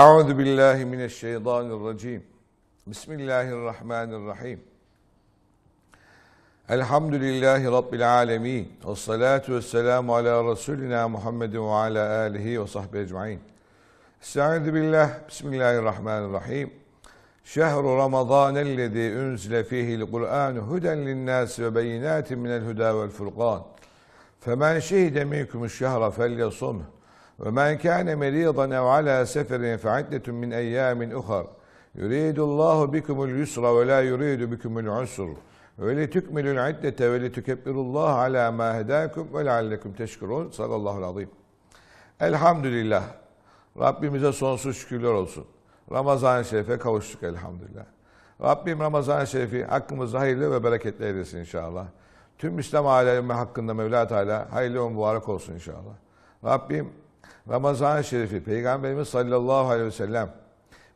Euzu billahi mineşşeytanirracim. Bismillahirrahmanirrahim. Elhamdülillahi rabbil alamin. Ves salatu vesselam ala resulina Muhammed ve ala alihi ve sahbihi ecmaîn. Estaizu billah. Bismillahirrahmanirrahim. Şehru Ramazanellezî unzile fihi'l Kur'an huden lin-nâs ve beyinâtin minel hudâ ve'l furkân. Femen şehide minkum şehra felyasumhu ومن كان مريضا أو على سفر فعدة من أيام أخر يريد الله بكم اليسر ولا يريد بكم العسر ولتكملوا العدة ولتكبروا الله على ما هداكم ولعلكم teşkurun sallallahu azim. Elhamdülillah. Rabbimize sonsuz şükürler olsun. Ramazan-ı Şerif'e kavuştuk elhamdülillah. Rabbim Ramazan-ı Şerif'i hakkımızda hayırlı ve bereketli eylesin inşallah. Tüm İslam alemi hakkında Mevla Teala hayırlı ve mübarek olsun inşallah. Rabbim Ramazan-ı Şerifi, Peygamberimiz sallallahu aleyhi ve sellem,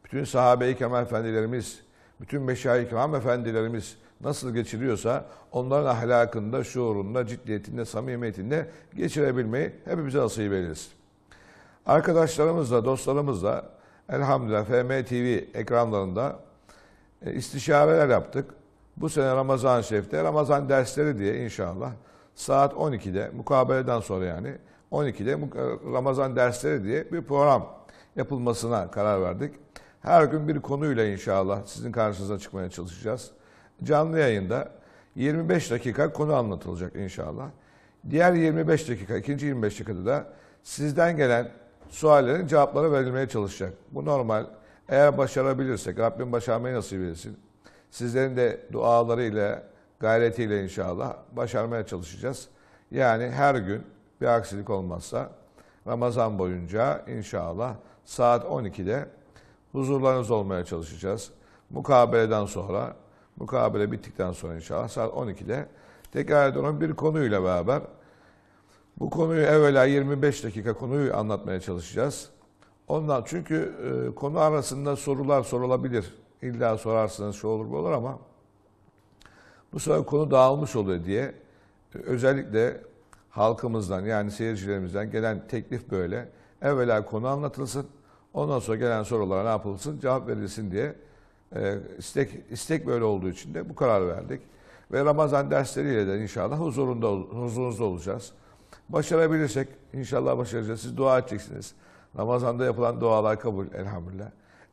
bütün sahabe-i kemal efendilerimiz, bütün meşayih kiram efendilerimiz nasıl geçiriyorsa onların ahlakında, şuurunda, ciddiyetinde, samimiyetinde geçirebilmeyi hepimize nasip ederiz. Arkadaşlarımızla, dostlarımızla elhamdülillah FM TV ekranlarında e, istişareler yaptık. Bu sene Ramazan-ı Şerif'te Ramazan dersleri diye inşallah saat 12'de mukabeleden sonra yani 12'de Ramazan dersleri diye bir program yapılmasına karar verdik. Her gün bir konuyla inşallah sizin karşınıza çıkmaya çalışacağız. Canlı yayında 25 dakika konu anlatılacak inşallah. Diğer 25 dakika, ikinci 25 dakikada da sizden gelen suallerin cevapları verilmeye çalışacak. Bu normal. Eğer başarabilirsek, Rabbim başarmayı nasip etsin. Sizlerin de dualarıyla, gayretiyle inşallah başarmaya çalışacağız. Yani her gün bir aksilik olmazsa Ramazan boyunca inşallah saat 12'de huzurlarınız olmaya çalışacağız. Mukabeleden sonra, mukabele bittikten sonra inşallah saat 12'de tekrar ediyorum bir konuyla beraber bu konuyu evvela 25 dakika konuyu anlatmaya çalışacağız. Ondan çünkü e, konu arasında sorular sorulabilir. İlla sorarsınız şu olur bu olur ama bu sefer konu dağılmış oluyor diye e, özellikle halkımızdan yani seyircilerimizden gelen teklif böyle. Evvela konu anlatılsın. Ondan sonra gelen sorulara ne yapılsın? Cevap verilsin diye e, istek istek böyle olduğu için de bu karar verdik. Ve Ramazan dersleriyle de inşallah huzurunda huzurunuzda olacağız. Başarabilirsek inşallah başaracağız. Siz dua edeceksiniz. Ramazan'da yapılan dualar kabul elhamdülillah.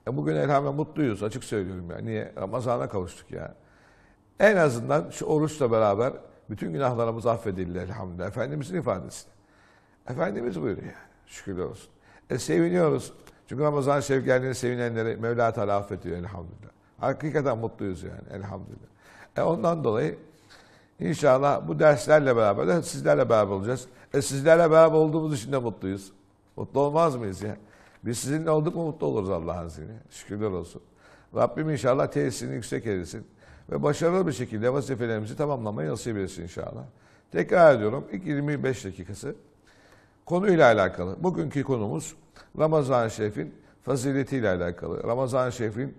E bugün elhamdülillah mutluyuz açık söylüyorum ya. Niye? Ramazan'a kavuştuk ya. En azından şu oruçla beraber bütün günahlarımız affedildi elhamdülillah. Efendimizin ifadesi. Efendimiz buyuruyor Şükürler olsun. E seviniyoruz. Çünkü Ramazan şevkerliğine sevinenleri Mevla Teala affediyor elhamdülillah. Hakikaten mutluyuz yani elhamdülillah. E ondan dolayı inşallah bu derslerle beraber de sizlerle beraber olacağız. E sizlerle beraber olduğumuz için de mutluyuz. Mutlu olmaz mıyız ya? Biz sizinle olduk mu mutlu oluruz Allah'ın izniyle. Şükürler olsun. Rabbim inşallah tesisini yüksek eylesin ve başarılı bir şekilde vazifelerimizi tamamlamayı nasip etsin inşallah. Tekrar ediyorum ilk 25 dakikası konuyla alakalı. Bugünkü konumuz Ramazan-ı Şerif'in faziletiyle alakalı. Ramazan-ı Şerif'in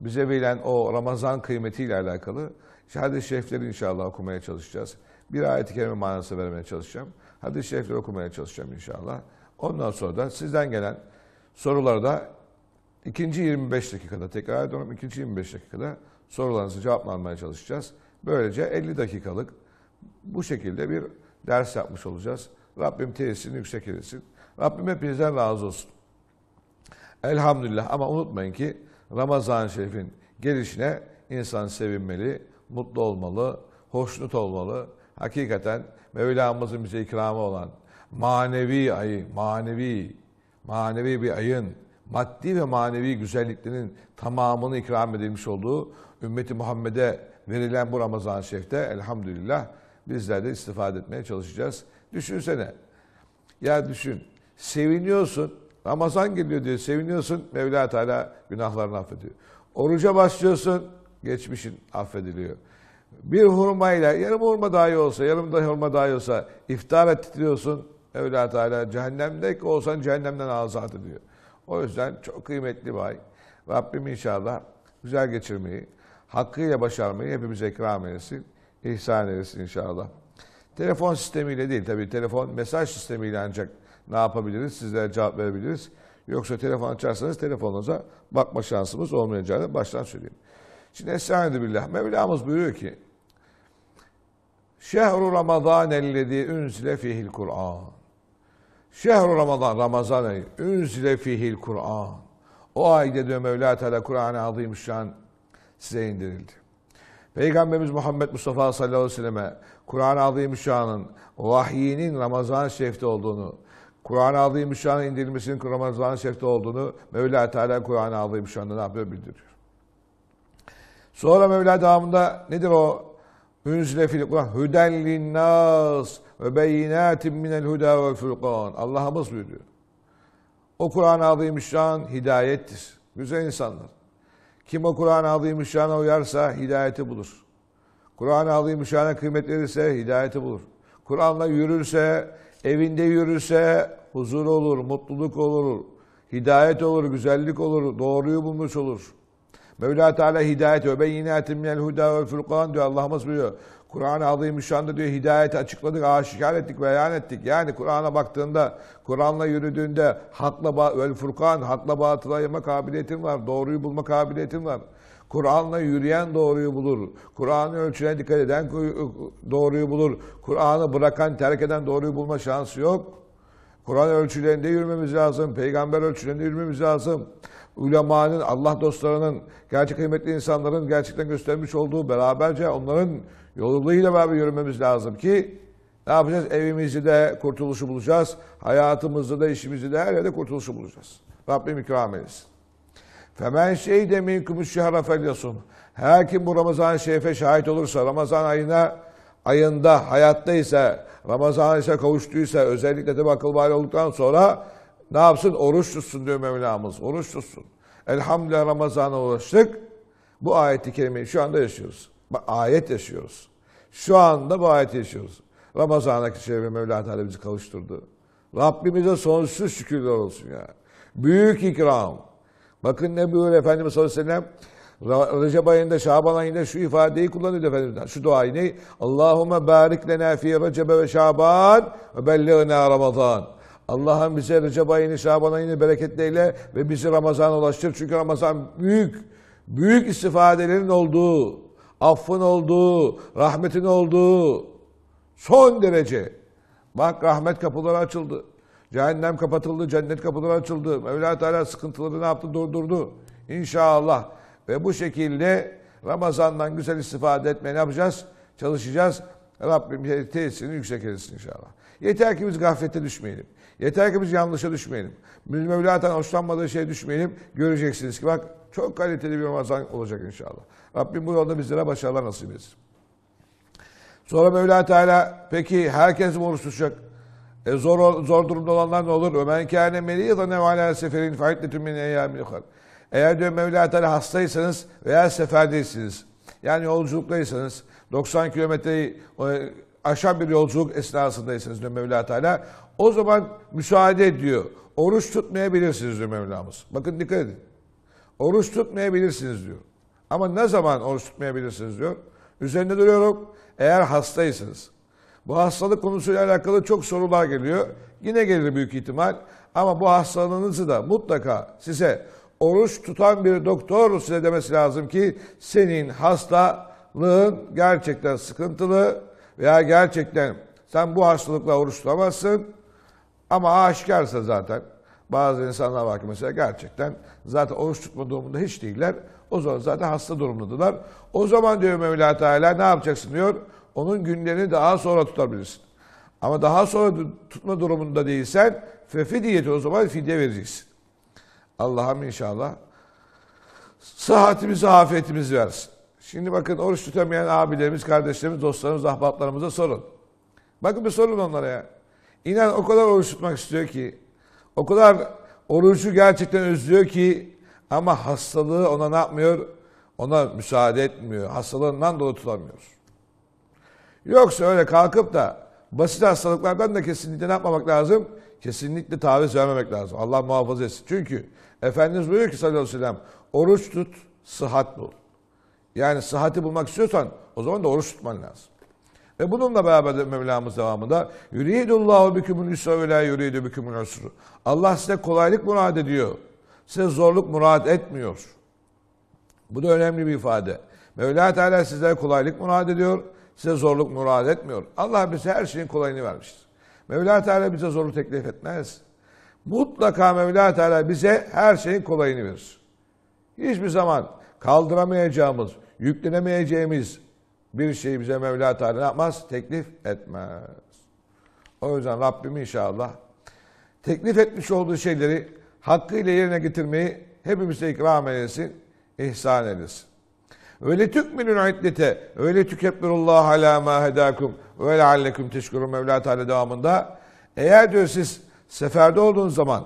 bize verilen o Ramazan kıymetiyle alakalı hadis-i şerifleri inşallah okumaya çalışacağız. Bir ayet-i kerime manası vermeye çalışacağım. Hadis-i şerifleri okumaya çalışacağım inşallah. Ondan sonra da sizden gelen soruları da ikinci 25 dakikada tekrar ediyorum. ikinci 25 dakikada sorularınızı cevaplanmaya çalışacağız. Böylece 50 dakikalık bu şekilde bir ders yapmış olacağız. Rabbim tesisini yüksek etsin. Rabbim hepinizden razı olsun. Elhamdülillah ama unutmayın ki Ramazan-ı Şerif'in gelişine insan sevinmeli, mutlu olmalı, hoşnut olmalı. Hakikaten Mevlamızın bize ikramı olan manevi ayı, manevi, manevi bir ayın maddi ve manevi güzelliklerinin tamamını ikram edilmiş olduğu ümmeti Muhammed'e verilen bu Ramazan-ı Şerif'te elhamdülillah bizler de istifade etmeye çalışacağız. Düşünsene. Ya düşün. Seviniyorsun. Ramazan geliyor diye seviniyorsun. Mevla Teala günahlarını affediyor. Oruca başlıyorsun. Geçmişin affediliyor. Bir hurmayla, yarım hurma daha iyi olsa, yarım da hurma daha iyi olsa iftar ettiriyorsun. Mevla Teala cehennemde olsan cehennemden azat ediyor. O yüzden çok kıymetli bay ay. Rabbim inşallah güzel geçirmeyi, hakkıyla başarmayı hepimize ikram eylesin, ihsan eylesin inşallah. Telefon sistemiyle değil tabii telefon mesaj sistemiyle ancak ne yapabiliriz? Sizlere cevap verebiliriz. Yoksa telefon açarsanız telefonunuza bakma şansımız olmayacağını baştan söyleyeyim. Şimdi Estaizu Billah. Mevlamız buyuruyor ki Şehru Ramazan ellezî unzile fihil Kur'an. Şehru Ramazan, Ramazan ayı. Unzile fihil Kur'an. O ayda diyor Mevla Teala Kur'an-ı Azimüşşan size indirildi. Peygamberimiz Muhammed Mustafa sallallahu aleyhi ve selleme Kur'an-ı Azimüşşan'ın vahiyinin Ramazan-ı Şerif'te olduğunu, Kur'an-ı Azimüşşan'ın indirilmesinin Ramazan-ı Şerif'te olduğunu Mevla Teala Kur'an-ı Azimüşşan'da ne yapıyor bildiriyor. Sonra Mevla devamında nedir o? Ünzile fil Kur'an hüden linnas ve beyinatin minel huda ve furkan. Allah'ımız buyuruyor. O Kur'an-ı Azimüşşan hidayettir. Güzel insanlar. Kim o Kur'an-ı Azimüşşan'a uyarsa hidayeti bulur. Kur'an-ı Azimüşşan'a kıymet verirse hidayeti bulur. Kur'an'la yürürse, evinde yürürse huzur olur, mutluluk olur, hidayet olur, güzellik olur, doğruyu bulmuş olur. Mevla Teala hidayet ve beyinatim minel huda ve furkan diyor. Allah'ımız buyuruyor. Kur'an-ı Azimüşşan'da diyor hidayeti açıkladık, aşikar ettik, beyan ettik. Yani Kur'an'a baktığında, Kur'an'la yürüdüğünde hakla vel furkan, hakla batıla ayırma kabiliyetin var, doğruyu bulma kabiliyetin var. Kur'an'la yürüyen doğruyu bulur. Kur'an'ı ölçüne dikkat eden doğruyu bulur. Kur'an'ı bırakan, terk eden doğruyu bulma şansı yok. Kur'an ölçülerinde yürümemiz lazım. Peygamber ölçülerinde yürümemiz lazım. Ulemanın, Allah dostlarının, gerçek kıymetli insanların gerçekten göstermiş olduğu beraberce onların Yoluyla beraber yürümemiz lazım ki ne yapacağız? Evimizi de kurtuluşu bulacağız. Hayatımızı da, işimizi de her yerde kurtuluşu bulacağız. Rabbim ikram eylesin. Femen şey de minkumuş şehra felyasun. Her kim bu Ramazan şerife şahit olursa, Ramazan ayına ayında hayatta ise Ramazan ise kavuştuysa, özellikle de akıl bari olduktan sonra ne yapsın? Oruç tutsun diyor Mevlamız. Oruç tutsun. Elhamdülillah Ramazan'a ulaştık. Bu ayeti kerimeyi şu anda yaşıyoruz ayet yaşıyoruz. Şu anda bu ayet yaşıyoruz. Ramazan'daki şey ve Mevla Teala bizi kavuşturdu. Rabbimize sonsuz şükürler olsun ya. Büyük ikram. Bakın ne buyuruyor Efendimiz sallallahu aleyhi ve sellem. Recep ayında, Şaban ayında şu ifadeyi kullanıyor Efendimiz. Şu duayı ne? Allahümme barik lena fi Recep ve Şaban ve belliğna Ramazan. Allah'ım bize Recep ayını, Şaban ayını bereketleyle ve bizi Ramazan'a ulaştır. Çünkü Ramazan büyük, büyük istifadelerin olduğu affın olduğu, rahmetin olduğu son derece. Bak rahmet kapıları açıldı. Cehennem kapatıldı, cennet kapıları açıldı. Mevla Teala sıkıntıları ne yaptı? Durdurdu. İnşallah. Ve bu şekilde Ramazan'dan güzel istifade etmeye ne yapacağız? Çalışacağız. Rabbim tesirini yüksek etsin inşallah. Yeter ki biz gaflete düşmeyelim. Yeter ki biz yanlışa düşmeyelim. Mevla'dan hoşlanmadığı şeye düşmeyelim. Göreceksiniz ki bak çok kaliteli bir Ramazan olacak inşallah. Rabbim bu yolda bizlere başarılar nasip etsin. Sonra Mevla Teala peki herkes mi oruç tutacak? E zor, zor durumda olanlar ne olur? Ömen kâne meriyeden ev alâ seferin fâidletün min eyyâmin yukarı. Eğer diyor Mevla Teala hastaysanız veya seferdeysiniz. Yani yolculuklaysanız 90 kilometreyi e, aşan bir yolculuk esnasındaysanız diyor Mevla Teala. O zaman müsaade ediyor. Oruç tutmayabilirsiniz diyor Mevlamız. Bakın dikkat edin. Oruç tutmayabilirsiniz diyor. Ama ne zaman oruç tutmayabilirsiniz diyor. Üzerinde duruyorum. Eğer hastaysınız. Bu hastalık konusuyla alakalı çok sorular geliyor. Yine gelir büyük ihtimal. Ama bu hastalığınızı da mutlaka size oruç tutan bir doktor size demesi lazım ki senin hastalığın gerçekten sıkıntılı veya gerçekten sen bu hastalıkla oruç tutamazsın ama aşikarsa zaten bazı insanlar var ki mesela gerçekten zaten oruç tutma durumunda hiç değiller. O zaman zaten hasta durumdadılar. O zaman diyor Mevla Teala ne yapacaksın diyor. Onun günlerini daha sonra tutabilirsin. Ama daha sonra tutma durumunda değilsen fefidiyeti o zaman fidye vereceksin. Allah'ım inşallah sıhhatimizi, afiyetimizi versin. Şimdi bakın oruç tutamayan abilerimiz, kardeşlerimiz, dostlarımız, ahbaplarımıza sorun. Bakın bir sorun onlara ya. İnan o kadar oruç tutmak istiyor ki, o kadar orucu gerçekten özlüyor ki ama hastalığı ona ne yapmıyor? Ona müsaade etmiyor. Hastalığından dolayı tutamıyor. Yoksa öyle kalkıp da basit hastalıklardan da kesinlikle ne yapmamak lazım? Kesinlikle taviz vermemek lazım. Allah muhafaza etsin. Çünkü Efendimiz buyuruyor ki sallallahu aleyhi ve sellem oruç tut, sıhhat bul. Yani sıhhati bulmak istiyorsan o zaman da oruç tutman lazım. Ve bununla beraber de Mevlamız devamında yuridullahu bikumul yusra ve la yuridu bikumul usru. Allah size kolaylık murad ediyor size zorluk murat etmiyor. Bu da önemli bir ifade. Mevla Teala sizlere kolaylık murat ediyor, size zorluk murat etmiyor. Allah bize her şeyin kolayını vermiştir. Mevla Teala bize zorluk teklif etmez. Mutlaka Mevla Teala bize her şeyin kolayını verir. Hiçbir zaman kaldıramayacağımız, yüklenemeyeceğimiz bir şey bize Mevla Teala yapmaz? Teklif etmez. O yüzden Rabbim inşallah teklif etmiş olduğu şeyleri hakkıyla yerine getirmeyi hepimize ikram eylesin, ihsan eylesin. Öyle tükmünün iddete, öyle tükebbilullah ala ma hedakum ve leallekum teşkurun Mevla Teala devamında eğer diyor siz seferde olduğunuz zaman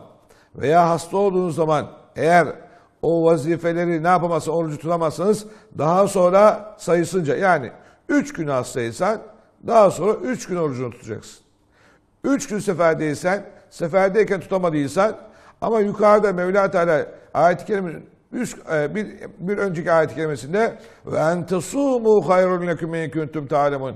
veya hasta olduğunuz zaman eğer o vazifeleri ne yapamazsanız, orucu tutamazsanız daha sonra sayısınca yani üç gün hastaysan daha sonra üç gün orucunu tutacaksın. Üç gün seferdeysen, seferdeyken tutamadıysan ama yukarıda Mevla Teala ayet-i kerimenin üst, e, bir, bir önceki ayet-i kerimesinde ve entesumu hayrun lekum in kuntum ta'lemun.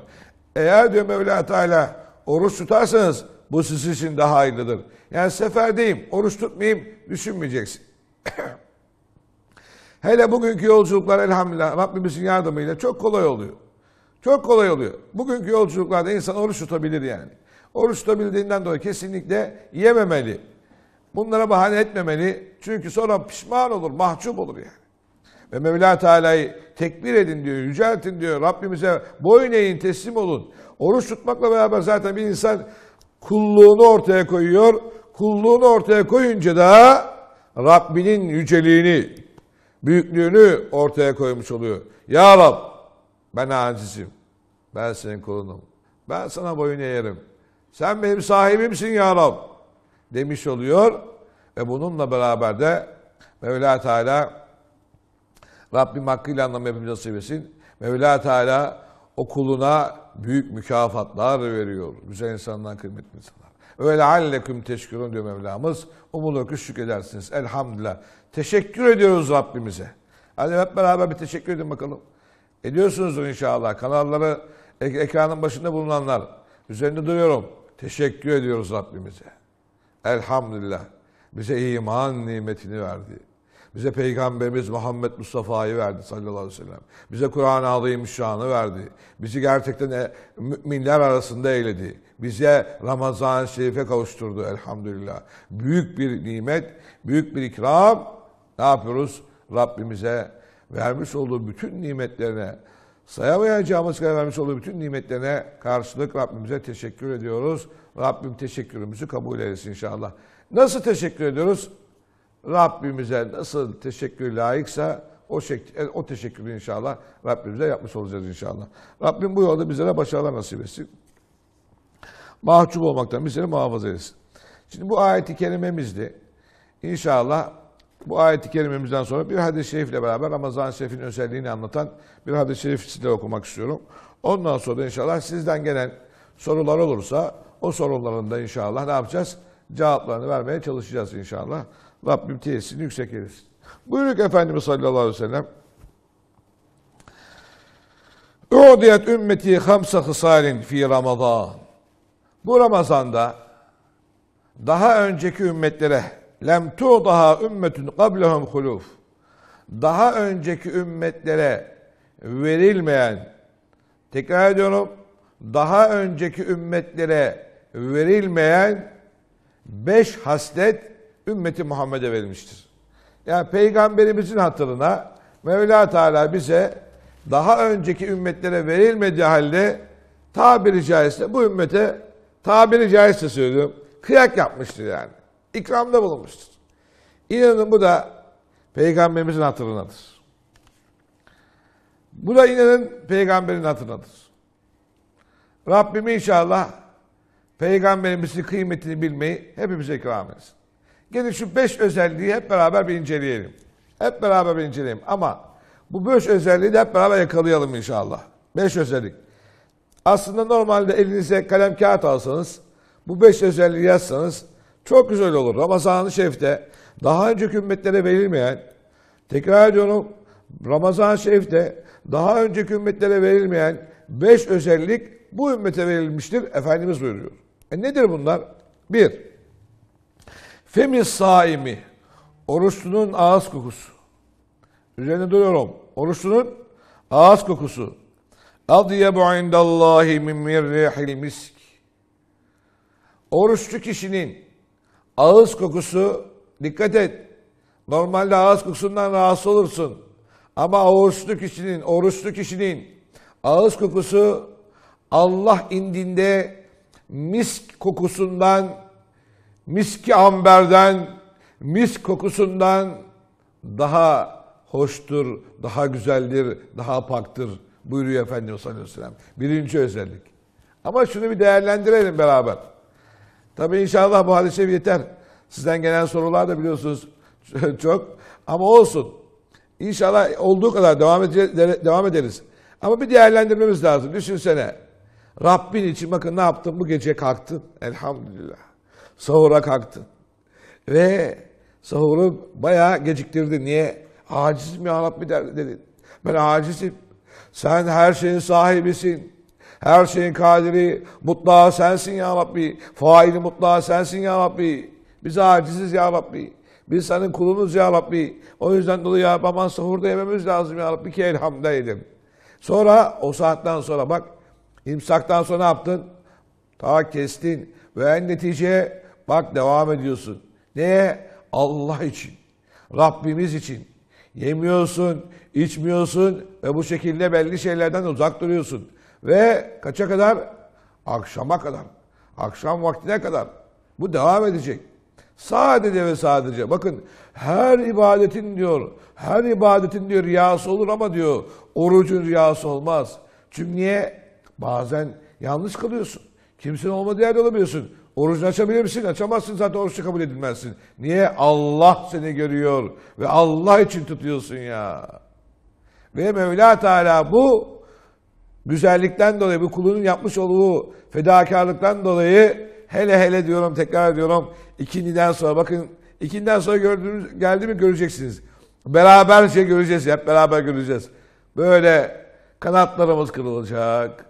Eğer diyor Mevla Teala oruç tutarsanız bu sizin için daha hayırlıdır. Yani seferdeyim, oruç tutmayayım düşünmeyeceksin. Hele bugünkü yolculuklar elhamdülillah Rabbimizin yardımıyla çok kolay oluyor. Çok kolay oluyor. Bugünkü yolculuklarda insan oruç tutabilir yani. Oruç tutabildiğinden dolayı kesinlikle yememeli. Bunlara bahane etmemeli. Çünkü sonra pişman olur, mahcup olur yani. Ve Mevla Teala'yı tekbir edin diyor, yüceltin diyor. Rabbimize boyun eğin, teslim olun. Oruç tutmakla beraber zaten bir insan kulluğunu ortaya koyuyor. Kulluğunu ortaya koyunca da Rabbinin yüceliğini, büyüklüğünü ortaya koymuş oluyor. Ya Rab ben acizim. Ben senin kulunum. Ben sana boyun eğerim. Sen benim sahibimsin ya Rab demiş oluyor. Ve bununla beraber de Mevla Teala Rabbim hakkıyla anlam yapıp nasip etsin. Mevla Teala o kuluna büyük mükafatlar veriyor. Güzel insanlar, kıymetli insanlar. Öyle alleküm teşkürün diyor Mevlamız. Umulur ki şükredersiniz. Elhamdülillah. Teşekkür ediyoruz Rabbimize. Hadi hep beraber bir teşekkür edin bakalım. Ediyorsunuzdur inşallah. Kanalları ek ekranın başında bulunanlar. Üzerinde duruyorum. Teşekkür ediyoruz Rabbimize. Elhamdülillah. Bize iman nimetini verdi. Bize Peygamberimiz Muhammed Mustafa'yı verdi sallallahu aleyhi ve sellem. Bize Kur'an-ı Azimüşşan'ı verdi. Bizi gerçekten e, müminler arasında eyledi. Bize Ramazan-ı Şerif'e kavuşturdu elhamdülillah. Büyük bir nimet, büyük bir ikram. Ne yapıyoruz? Rabbimize vermiş olduğu bütün nimetlerine, sayamayacağımız kadar vermiş olduğu bütün nimetlerine karşılık Rabbimize teşekkür ediyoruz. Rabbim teşekkürümüzü kabul eylesin inşallah. Nasıl teşekkür ediyoruz? Rabbimize nasıl teşekkür layıksa o, şekli, e, o teşekkürü inşallah Rabbimize yapmış olacağız inşallah. Rabbim bu yolda bizlere başarılar nasip etsin. Mahcup olmaktan bizleri muhafaza etsin. Şimdi bu ayeti kerimemizdi. İnşallah bu ayeti kerimemizden sonra bir hadis-i şerifle beraber Ramazan-ı Şerif'in özelliğini anlatan bir hadis-i şerif size okumak istiyorum. Ondan sonra inşallah sizden gelen sorular olursa o sorunlarında inşallah ne yapacağız? Cevaplarını vermeye çalışacağız inşallah. Rabbim tesisini yüksek eylesin. Buyuruk Efendimiz sallallahu aleyhi ve sellem. Udiyet ümmeti hamsa hısalin fi Ramazan. Bu Ramazan'da daha önceki ümmetlere lem tu daha ümmetün kablehum huluf. Daha önceki ümmetlere verilmeyen tekrar ediyorum daha önceki ümmetlere verilmeyen beş haslet ümmeti Muhammed'e verilmiştir. Yani peygamberimizin hatırına Mevla Teala bize daha önceki ümmetlere verilmediği halde tabiri caizse bu ümmete tabiri caizse söylüyorum kıyak yapmıştır yani. İkramda bulunmuştur. İnanın bu da peygamberimizin hatırınadır. Bu da inanın peygamberin hatırınadır. Rabbim inşallah Peygamberimizin kıymetini bilmeyi hepimize ikram etsin. Gelin şu beş özelliği hep beraber bir inceleyelim. Hep beraber bir inceleyelim ama bu beş özelliği de hep beraber yakalayalım inşallah. Beş özellik. Aslında normalde elinize kalem kağıt alsanız, bu beş özelliği yazsanız çok güzel olur. Ramazan-ı Şerif'te daha önce ümmetlere verilmeyen, tekrar ediyorum Ramazan-ı Şerif'te daha önce ümmetlere verilmeyen beş özellik bu ümmete verilmiştir. Efendimiz buyuruyor. E nedir bunlar? Bir, Femiz saimi, oruçlunun ağız kokusu. Üzerine duruyorum. Oruçlunun ağız kokusu. Adyebu indallahi min mirrihil misk. Oruçlu kişinin ağız kokusu, dikkat et, normalde ağız kokusundan rahatsız olursun. Ama oruçlu kişinin, oruçlu kişinin ağız kokusu Allah indinde misk kokusundan, miski amberden, misk kokusundan daha hoştur, daha güzeldir, daha paktır buyuruyor Efendimiz sallallahu aleyhi Birinci özellik. Ama şunu bir değerlendirelim beraber. Tabi inşallah bu hadise yeter. Sizden gelen sorular da biliyorsunuz çok. Ama olsun. İnşallah olduğu kadar devam, edeceğiz, devam ederiz. Ama bir değerlendirmemiz lazım. Düşünsene. Rabbin için bakın ne yaptın? Bu gece kalktın. Elhamdülillah. Sahura kalktın. Ve sahuru bayağı geciktirdin. Niye? Acizim ya Rabbi dedin. Ben acizim. Sen her şeyin sahibisin. Her şeyin kadiri mutlaka sensin ya Rabbi. Faili mutlaka sensin ya Rabbi. Biz aciziz ya Rabbi. Biz senin kulunuz ya Rabbi. O yüzden dolayı ya sahurda yememiz lazım ya Rabbi ki elhamdülillah edelim. Sonra o saatten sonra bak İmsaktan sonra ne yaptın? Ta kestin. Ve en netice bak devam ediyorsun. Neye? Allah için. Rabbimiz için. Yemiyorsun, içmiyorsun ve bu şekilde belli şeylerden uzak duruyorsun. Ve kaça kadar? Akşama kadar. Akşam vaktine kadar. Bu devam edecek. Sadece ve sadece bakın her ibadetin diyor, her ibadetin diyor riyası olur ama diyor orucun riyası olmaz. Çünkü niye? Bazen yanlış kalıyorsun. kimsin olmadığı yerde olamıyorsun. Orucunu açabilir misin? Açamazsın zaten oruçta kabul edilmezsin. Niye? Allah seni görüyor ve Allah için tutuyorsun ya. Ve Mevla Teala bu güzellikten dolayı, bu kulunun yapmış olduğu fedakarlıktan dolayı hele hele diyorum, tekrar ediyorum. ikindiden sonra bakın, ikinden sonra gördüğünüz, geldi mi göreceksiniz. Beraberce şey göreceğiz, hep beraber göreceğiz. Böyle kanatlarımız kırılacak,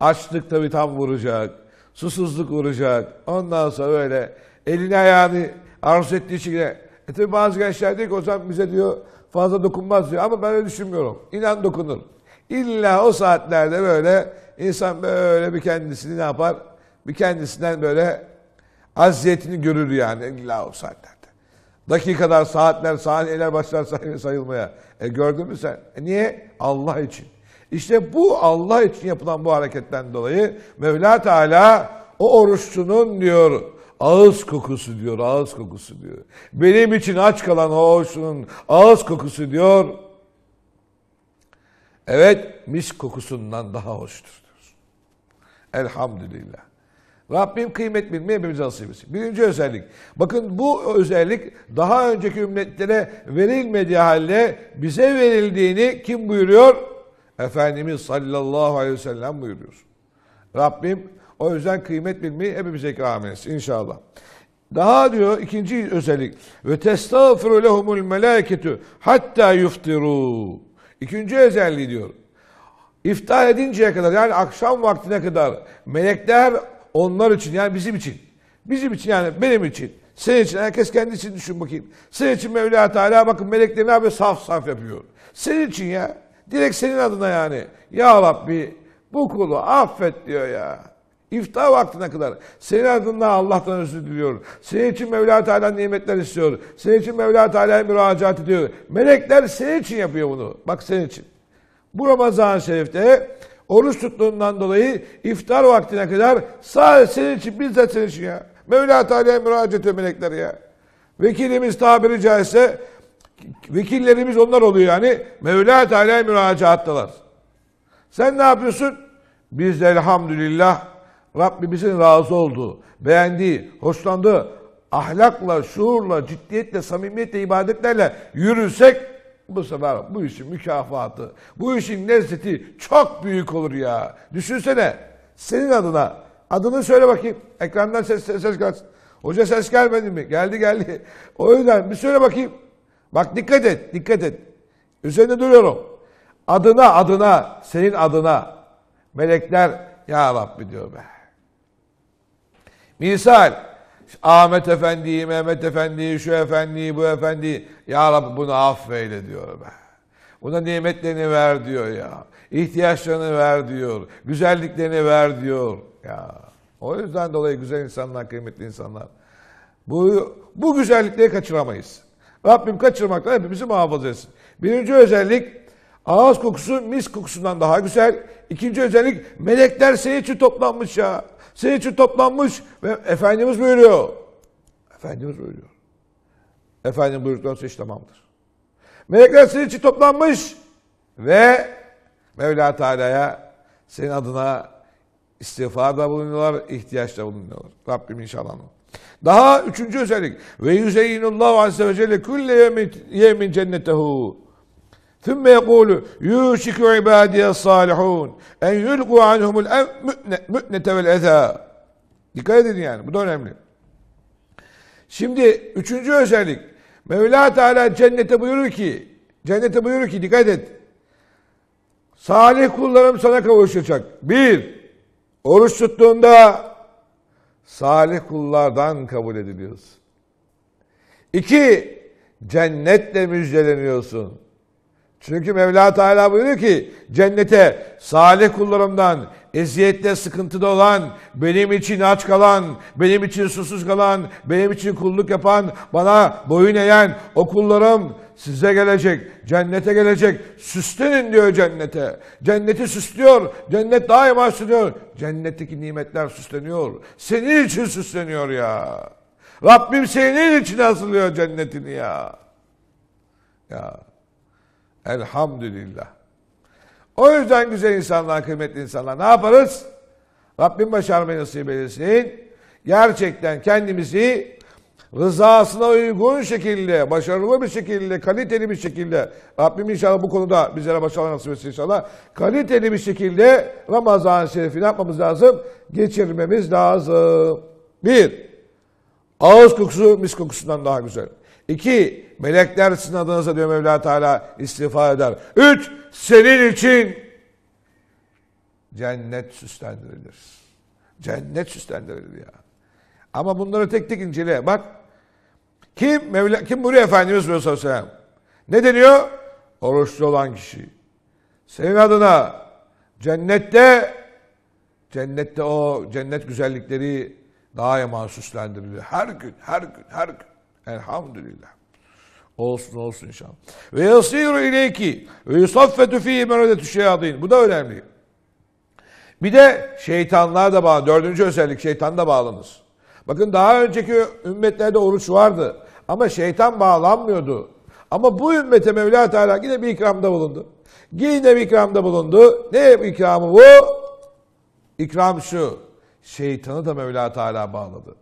Açlık tabii tam vuracak. Susuzluk vuracak. Ondan sonra böyle elini ayağını arzu ettiği şekilde. E tabii bazı gençler diyor ki o zaman bize diyor fazla dokunmaz diyor. Ama ben öyle düşünmüyorum. İnan dokunur. İlla o saatlerde böyle insan böyle bir kendisini ne yapar? Bir kendisinden böyle aziyetini görür yani illa o saatlerde. Dakikalar, saatler, saniyeler başlar sayılmaya. E gördün mü sen? E niye? Allah için. İşte bu Allah için yapılan bu hareketten dolayı Mevla Teala o oruççunun diyor ağız kokusu diyor, ağız kokusu diyor. Benim için aç kalan o oruççunun ağız kokusu diyor. Evet, mis kokusundan daha hoştur diyor. Elhamdülillah. Rabbim kıymet bilmeyi hepimize nasip etsin. Birinci özellik. Bakın bu özellik daha önceki ümmetlere verilmediği halde bize verildiğini kim buyuruyor? Efendimiz sallallahu aleyhi ve sellem buyuruyor. Rabbim o yüzden kıymet bilmeyi hepimize ikram etsin inşallah. Daha diyor ikinci özellik ve testağfiru lehumul melaiketu hatta yuftiru. İkinci özelliği diyor. İftar edinceye kadar yani akşam vaktine kadar melekler onlar için yani bizim için. Bizim için yani benim için. Senin için herkes kendisini düşün bakayım. Senin için Mevla Teala bakın melekler ne yapıyor? Saf saf yapıyor. Senin için ya. Direkt senin adına yani. Ya Rabbi bu kulu affet diyor ya. İftar vaktine kadar. Senin adına Allah'tan özür diliyorum. Senin için Mevla Teala nimetler istiyor. Senin için Mevla Teala'ya müracaat ediyor. Melekler senin için yapıyor bunu. Bak senin için. Bu Ramazan-ı Şerif'te oruç tuttuğundan dolayı iftar vaktine kadar sadece senin için bizzat senin için ya. Mevla Teala'ya müracaat ediyor melekler ya. Vekilimiz tabiri caizse Vekillerimiz onlar oluyor yani. Mevla Teala'ya müracaattalar. Sen ne yapıyorsun? Biz de elhamdülillah Rabbimizin razı olduğu, beğendiği, hoşlandığı ahlakla, şuurla, ciddiyetle, samimiyetle, ibadetlerle yürürsek bu sefer bu işin mükafatı, bu işin lezzeti çok büyük olur ya. Düşünsene senin adına. Adını söyle bakayım. Ekrandan ses, ses, ses gelsin. Hoca ses gelmedi mi? Geldi geldi. O yüzden bir söyle bakayım. Bak dikkat et, dikkat et. Üzerinde duruyorum. Adına adına, senin adına melekler ya Rabbi diyor be. Misal Ahmet Efendi, Mehmet Efendi, şu Efendi, bu Efendi ya Rabbi bunu affeyle diyor be. Buna nimetlerini ver diyor ya. İhtiyaçlarını ver diyor. Güzelliklerini ver diyor. Ya. O yüzden dolayı güzel insanlar, kıymetli insanlar. Bu, bu güzellikleri kaçıramayız. Rabbim kaçırmakla hepimizi muhafaza etsin. Birinci özellik ağız kokusu mis kokusundan daha güzel. İkinci özellik melekler senin için toplanmış ya. Senin için toplanmış ve Efendimiz buyuruyor. Efendimiz buyuruyor. Efendim buyurduktan sonra iş tamamdır. Melekler senin için toplanmış ve Mevla Teala'ya senin adına istiğfarda bulunuyorlar, da bulunuyorlar. Rabbim inşallah. Daha üçüncü özellik. Ve yüzeyyinullahu azze ve celle külle yemin cennetehu. Thumma yekulu yuşiku ibadiye salihun en yulku anhumul mü'nete vel eza. Dikkat edin yani bu da önemli. Şimdi üçüncü özellik. Mevla Teala cennete buyurur ki, cennete buyurur ki dikkat et. Salih kullarım sana kavuşacak. Bir, oruç tuttuğunda salih kullardan kabul ediliyorsun. İki, cennetle müjdeleniyorsun. Çünkü Mevla Teala buyuruyor ki cennete salih kullarımdan eziyette sıkıntıda olan, benim için aç kalan, benim için susuz kalan, benim için kulluk yapan, bana boyun eğen o kullarım size gelecek, cennete gelecek. Süslenin diyor cennete. Cenneti süslüyor, cennet daima süslüyor. Cennetteki nimetler süsleniyor. Senin için süsleniyor ya. Rabbim senin için hazırlıyor cennetini ya. Ya. Elhamdülillah. O yüzden güzel insanlar, kıymetli insanlar ne yaparız? Rabbim başarmayı nasip eylesin. Gerçekten kendimizi rızasına uygun şekilde, başarılı bir şekilde, kaliteli bir şekilde Rabbim inşallah bu konuda bizlere başarılar nasip etsin inşallah. Kaliteli bir şekilde Ramazan-ı Şerif'i yapmamız lazım? Geçirmemiz lazım. Bir, ağız kokusu mis kokusundan daha güzel. İki, melekler sizin adınıza diyor Mevla Teala istiğfar eder. Üç, senin için cennet süslendirilir. Cennet süslendirilir ya. Ama bunları tek tek incele. Bak kim? Mevla, kim buyuruyor Efendimiz Aleyhisselam? Ne deniyor? Oruçlu olan kişi. Senin adına cennette cennette o cennet güzellikleri daima süslendiriliyor. Her gün, her gün, her gün. Elhamdülillah. Olsun olsun inşallah. Ve yasiru ileyki ve yusaffetu fihi meradetü şeyadin. Bu da önemli. Bir de şeytanlar da bağlı. Dördüncü özellik şeytan da bağlanır. Bakın daha önceki ümmetlerde oruç vardı. Ama şeytan bağlanmıyordu. Ama bu ümmete Mevla Teala yine bir ikramda bulundu. Yine bir ikramda bulundu. Ne ikramı bu? İkram şu. Şeytanı da Mevla Teala bağladı.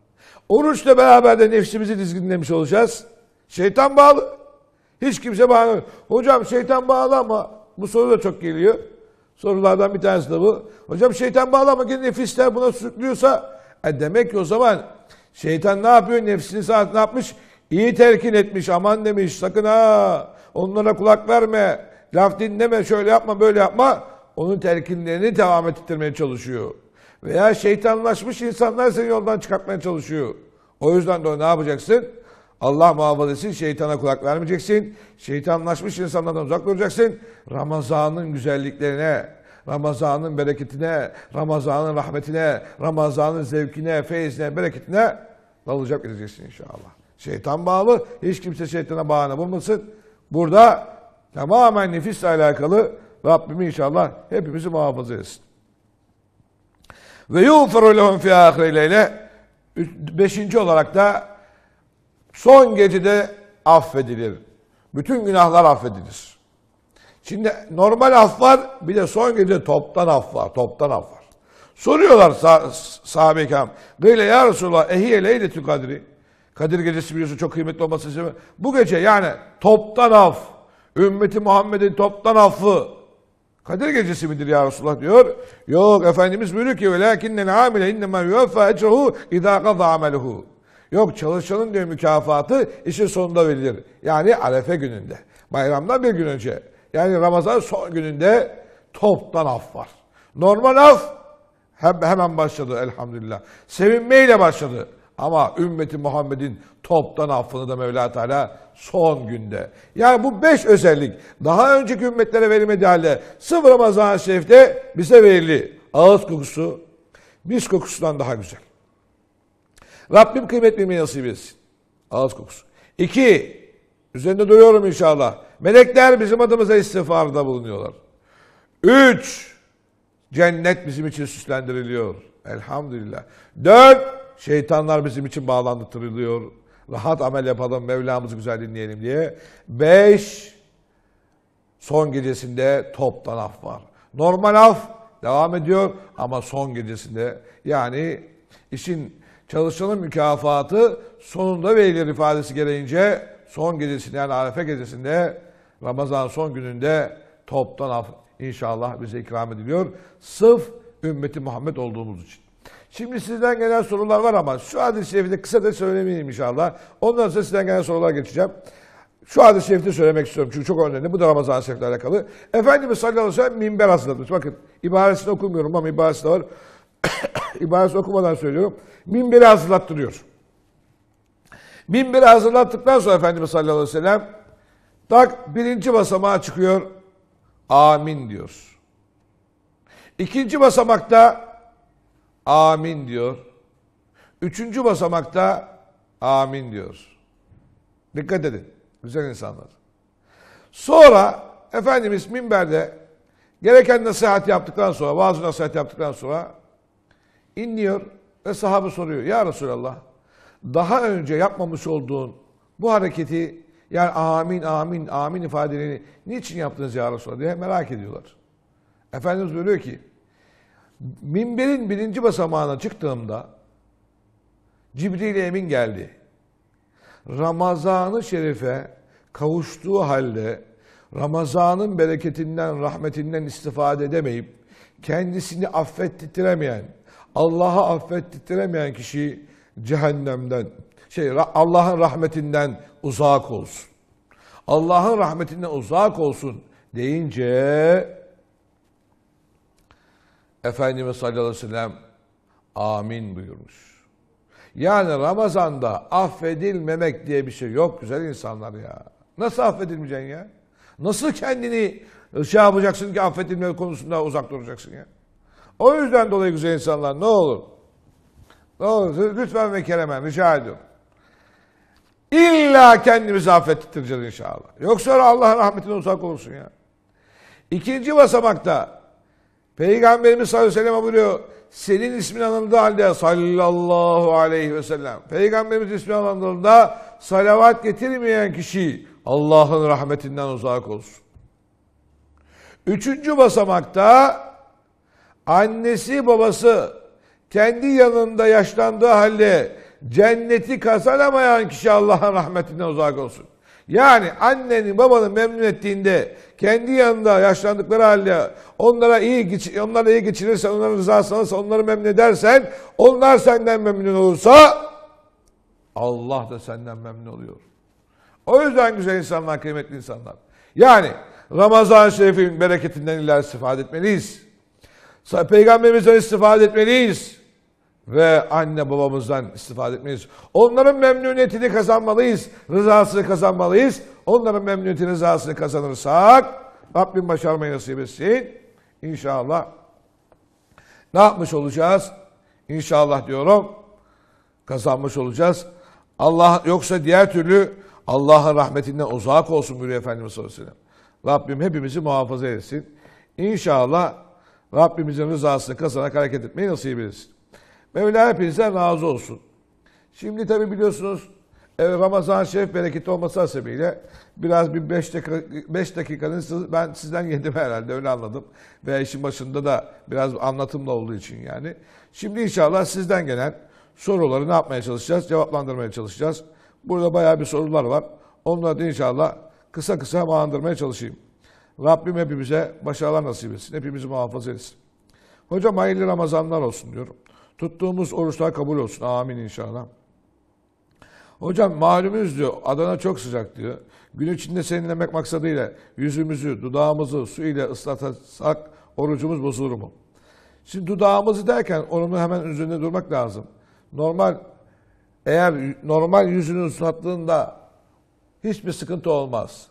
Oruçla beraber de nefsimizi dizginlemiş olacağız. Şeytan bağlı. Hiç kimse bağlamıyor. Hocam şeytan bağlı ama bu soru da çok geliyor. Sorulardan bir tanesi de bu. Hocam şeytan bağlama ki nefisler buna sürüklüyorsa e demek ki o zaman şeytan ne yapıyor? Nefsini saat ne yapmış? İyi telkin etmiş aman demiş sakın ha onlara kulak verme. Laf dinleme şöyle yapma böyle yapma. Onun telkinlerini devam ettirmeye çalışıyor. Veya şeytanlaşmış insanlar seni yoldan çıkartmaya çalışıyor. O yüzden de ne yapacaksın? Allah muhafaza etsin, şeytana kulak vermeyeceksin. Şeytanlaşmış insanlardan uzak duracaksın. Ramazan'ın güzelliklerine, Ramazan'ın bereketine, Ramazan'ın rahmetine, Ramazan'ın zevkine, feyzine, bereketine dalacak gideceksin inşallah. Şeytan bağlı. Hiç kimse şeytana bağına bulmasın. Burada tamamen nefisle alakalı Rabbim inşallah hepimizi muhafaza etsin. Ve yuğferu lehum fi ahireyle beşinci olarak da son gecede affedilir. Bütün günahlar affedilir. Şimdi normal af var bir de son gece toptan af var. Toptan af var. Soruyorlar sah sahabe-i kiram. Gıyle ya Resulallah ehiye leyletü kadri. Kadir Gecesi biliyorsun çok kıymetli olması için. Bu gece yani toptan af. Ümmeti Muhammed'in toptan affı. Kadir Gecesi midir ya Resulullah diyor. Yok Efendimiz buyuruyor ki velakinnel amile innema yuaffa ecruhu idâ kaza ameluhu. Yok çalışanın diyor mükafatı işin sonunda verilir. Yani arefe gününde. Bayramdan bir gün önce. Yani Ramazan son gününde toptan af var. Normal af hemen başladı elhamdülillah. Sevinmeyle başladı. Ama ümmeti Muhammed'in toptan affını da Mevla Teala son günde. Yani bu beş özellik daha önceki ümmetlere verilmedi halde sıfır Ramazan-ı Şerif'te bize verildi. Ağız kokusu mis kokusundan daha güzel. Rabbim kıymet bilmeyi nasip etsin. Ağız kokusu. İki, üzerinde duruyorum inşallah. Melekler bizim adımıza istiğfarda bulunuyorlar. Üç, cennet bizim için süslendiriliyor. Elhamdülillah. Dört, Şeytanlar bizim için bağlandırılıyor. Rahat amel yapalım, Mevlamızı güzel dinleyelim diye. Beş, son gecesinde toptan af var. Normal af devam ediyor ama son gecesinde yani işin çalışanın mükafatı sonunda verilir ifadesi gereğince son gecesinde yani Arefe gecesinde Ramazan son gününde toptan af inşallah bize ikram ediliyor. Sıf ümmeti Muhammed olduğumuz için. Şimdi sizden gelen sorular var ama şu hadis-i şerifte kısa da söylemeyeyim inşallah. Ondan sonra sizden gelen sorular geçeceğim. Şu hadis-i şerifte söylemek istiyorum çünkü çok önemli. Bu da Ramazan-ı Şerif'le alakalı. Efendimiz sallallahu aleyhi ve sellem minber hazırlamış. Bakın ibaresini okumuyorum ama ibaresi de var. ibaresi okumadan söylüyorum. Minberi hazırlattırıyor. Minberi hazırlattıktan sonra Efendimiz sallallahu aleyhi ve sellem tak birinci basamağa çıkıyor. Amin diyor. İkinci basamakta amin diyor. Üçüncü basamakta amin diyor. Dikkat edin güzel insanlar. Sonra Efendimiz minberde gereken nasihat yaptıktan sonra, bazı nasihat yaptıktan sonra inliyor ve sahabe soruyor. Ya Resulallah daha önce yapmamış olduğun bu hareketi yani amin amin amin ifadelerini niçin yaptınız ya Resulallah diye merak ediyorlar. Efendimiz buyuruyor ki Minberin birinci basamağına çıktığımda Cibril Emin geldi. Ramazan-ı Şerif'e kavuştuğu halde Ramazan'ın bereketinden, rahmetinden istifade edemeyip kendisini affettiremeyen, Allah'a affettiremeyen kişi cehennemden, şey Allah'ın rahmetinden uzak olsun. Allah'ın rahmetinden uzak olsun deyince Efendimiz sallallahu aleyhi ve sellem amin buyurmuş. Yani Ramazan'da affedilmemek diye bir şey yok güzel insanlar ya. Nasıl affedilmeyeceksin ya? Nasıl kendini şey yapacaksın ki affedilme konusunda uzak duracaksın ya? O yüzden dolayı güzel insanlar ne olur. Ne olur lütfen ve keremen rica ediyorum. İlla kendimizi affettireceğiz inşallah. Yoksa Allah rahmetine uzak olursun ya. İkinci basamakta Peygamberimiz sallallahu aleyhi ve sellem buyuruyor. Senin ismin anıldığı halde sallallahu aleyhi ve sellem. Peygamberimiz ismin anıldığında salavat getirmeyen kişi Allah'ın rahmetinden uzak olsun. Üçüncü basamakta annesi babası kendi yanında yaşlandığı halde cenneti kazanamayan kişi Allah'ın rahmetinden uzak olsun. Yani annenin babanın memnun ettiğinde kendi yanında yaşlandıkları halde onlara iyi onlara iyi geçinirsen, onların rızasını alırsan, onları memnun edersen, onlar senden memnun olursa Allah da senden memnun oluyor. O yüzden güzel insanlar, kıymetli insanlar. Yani ramazan Şerif'in bereketinden iler istifade etmeliyiz. Peygamberimizden istifade etmeliyiz ve anne babamızdan istifade etmeliyiz. Onların memnuniyetini kazanmalıyız, rızasını kazanmalıyız. Onların memnuniyetini, rızasını kazanırsak Rabbim başarmayı nasip etsin. İnşallah ne yapmış olacağız? İnşallah diyorum kazanmış olacağız. Allah yoksa diğer türlü Allah'ın rahmetinden uzak olsun buyuruyor Efendimiz sallallahu Rabbim hepimizi muhafaza etsin. İnşallah Rabbimizin rızasını kazanarak hareket etmeyi nasip etsin. Mevla hepinizden razı olsun. Şimdi tabi biliyorsunuz e, Ramazan şef bereketi olması sebebiyle biraz bir 5 dakika, beş dakikanın ben sizden yedim herhalde öyle anladım. Ve işin başında da biraz anlatımla olduğu için yani. Şimdi inşallah sizden gelen soruları ne yapmaya çalışacağız? Cevaplandırmaya çalışacağız. Burada bayağı bir sorular var. Onları da inşallah kısa kısa muandırmaya çalışayım. Rabbim hepimize başarılar nasip etsin. Hepimizi muhafaza etsin. Hocam hayırlı Ramazanlar olsun diyorum. Tuttuğumuz oruçlar kabul olsun. Amin inşallah. Hocam malumuz diyor Adana çok sıcak diyor. Gün içinde serinlemek maksadıyla yüzümüzü, dudağımızı su ile ıslatırsak orucumuz bozulur mu? Şimdi dudağımızı derken onun hemen üzerinde durmak lazım. Normal eğer normal yüzünü ıslattığında hiçbir sıkıntı olmaz.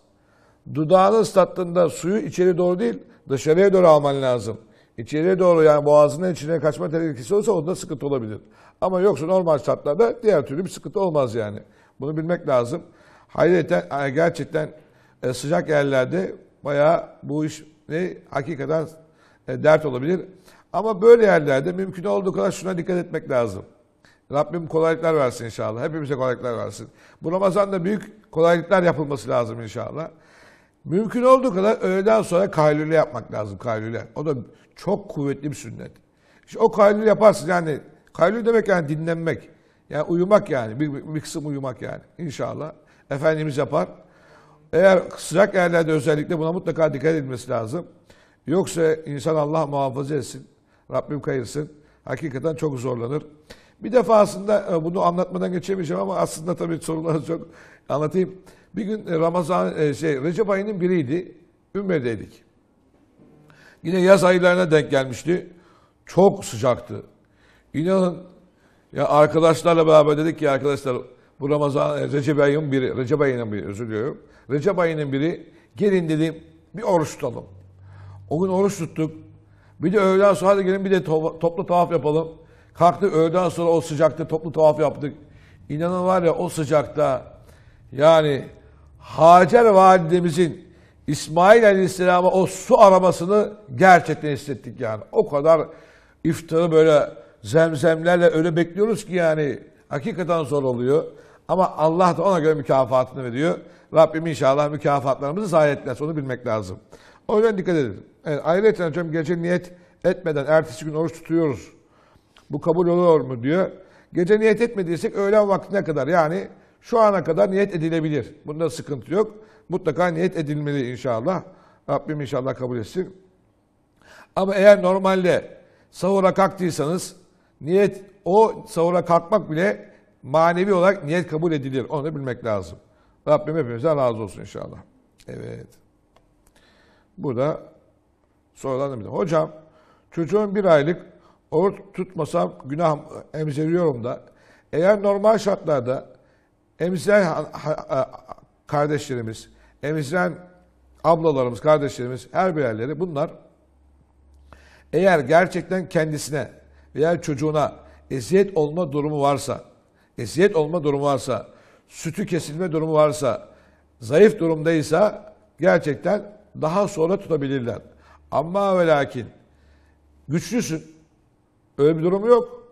Dudağını ıslattığında suyu içeri doğru değil dışarıya doğru alman lazım içeriye doğru yani boğazının içine kaçma tehlikesi olsa onda sıkıntı olabilir. Ama yoksa normal şartlarda diğer türlü bir sıkıntı olmaz yani. Bunu bilmek lazım. Hayretten gerçekten e, sıcak yerlerde bayağı bu iş ne hakikaten e, dert olabilir. Ama böyle yerlerde mümkün olduğu kadar şuna dikkat etmek lazım. Rabbim kolaylıklar versin inşallah. Hepimize kolaylıklar versin. Bu Ramazan'da büyük kolaylıklar yapılması lazım inşallah. Mümkün olduğu kadar öğleden sonra kaylülü yapmak lazım kaylülü. O da çok kuvvetli bir sünnet. İşte o kaylül yaparsın yani. Kaylül demek yani dinlenmek. Yani uyumak yani. Bir, bir, kısım uyumak yani. İnşallah. Efendimiz yapar. Eğer sıcak yerlerde özellikle buna mutlaka dikkat edilmesi lazım. Yoksa insan Allah muhafaza etsin. Rabbim kayırsın. Hakikaten çok zorlanır. Bir defasında e, bunu anlatmadan geçemeyeceğim ama aslında tabii sorular çok anlatayım. Bir gün Ramazan e, şey Recep ayının biriydi. Ümre'deydik. Yine yaz aylarına denk gelmişti. Çok sıcaktı. İnanın ya arkadaşlarla beraber dedik ki arkadaşlar bu Ramazan e, Recep ayının biri, Recep ayının biri özür diliyorum. Recep ayının biri gelin dedim bir oruç tutalım. O gün oruç tuttuk. Bir de öğleden sonra hadi gelin bir de to toplu tavaf yapalım. Kalktı öğleden sonra o sıcakta toplu tavaf yaptık. İnanın var ya o sıcakta yani Hacer validemizin İsmail Aleyhisselam'a o su aramasını gerçekten hissettik yani. O kadar iftarı böyle zemzemlerle öyle bekliyoruz ki yani hakikaten zor oluyor. Ama Allah da ona göre mükafatını veriyor. Rabbim inşallah mükafatlarımızı zayi etmez. Onu bilmek lazım. O yüzden dikkat edin. Yani ayrıca hocam gece niyet etmeden ertesi gün oruç tutuyoruz. Bu kabul olur mu diyor. Gece niyet etmediysek öğlen vaktine kadar yani şu ana kadar niyet edilebilir. Bunda sıkıntı yok mutlaka niyet edilmeli inşallah. Rabbim inşallah kabul etsin. Ama eğer normalde sahura kalktıysanız niyet o sahura kalkmak bile manevi olarak niyet kabul edilir. Onu bilmek lazım. Rabbim hepimizden razı olsun inşallah. Evet. Burada sorulan bir Hocam çocuğum bir aylık oruç tutmasam günah emziriyorum da eğer normal şartlarda emziren kardeşlerimiz emizden ablalarımız, kardeşlerimiz, her birerleri bunlar eğer gerçekten kendisine veya çocuğuna eziyet olma durumu varsa, eziyet olma durumu varsa, sütü kesilme durumu varsa, zayıf durumdaysa gerçekten daha sonra tutabilirler. Ama ve lakin güçlüsün. Öyle bir durumu yok.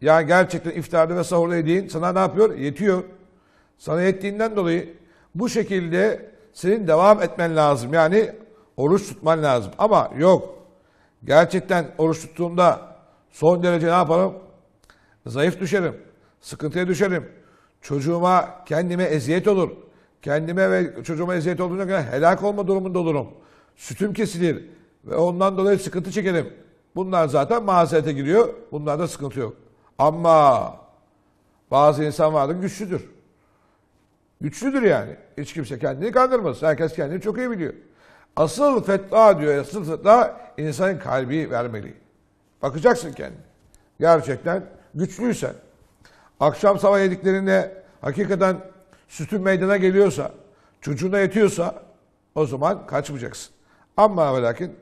Yani gerçekten iftarda ve sahurda yediğin sana ne yapıyor? Yetiyor. Sana yettiğinden dolayı bu şekilde senin devam etmen lazım. Yani oruç tutman lazım. Ama yok. Gerçekten oruç tuttuğumda son derece ne yaparım? Zayıf düşerim. Sıkıntıya düşerim. Çocuğuma, kendime eziyet olur. Kendime ve çocuğuma eziyet olduğuna göre helak olma durumunda olurum. Sütüm kesilir ve ondan dolayı sıkıntı çekerim. Bunlar zaten mazerete giriyor. Bunlarda sıkıntı yok. Ama bazı insan vardır güçlüdür. Güçlüdür yani. Hiç kimse kendini kandırmaz. Herkes kendini çok iyi biliyor. Asıl fetva diyor. Asıl fetva insanın kalbi vermeli. Bakacaksın kendine. Gerçekten güçlüysen. Akşam sabah yediklerinde hakikaten sütün meydana geliyorsa, çocuğuna yetiyorsa o zaman kaçmayacaksın. Ama ve lakin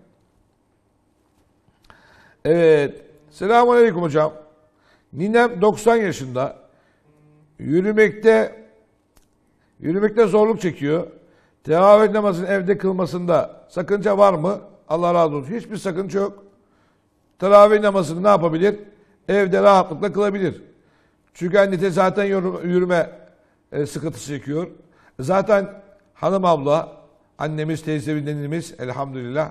Evet. Selamun Aleyküm hocam. Ninem 90 yaşında. Yürümekte Yürümekte zorluk çekiyor. Teravih namazını evde kılmasında sakınca var mı? Allah razı olsun. Hiçbir sakınca yok. Teravih namazını ne yapabilir? Evde rahatlıkla kılabilir. Çünkü annete zaten yürüme e, sıkıntısı çekiyor. Zaten hanım abla, annemiz, teyzevinnenimiz elhamdülillah.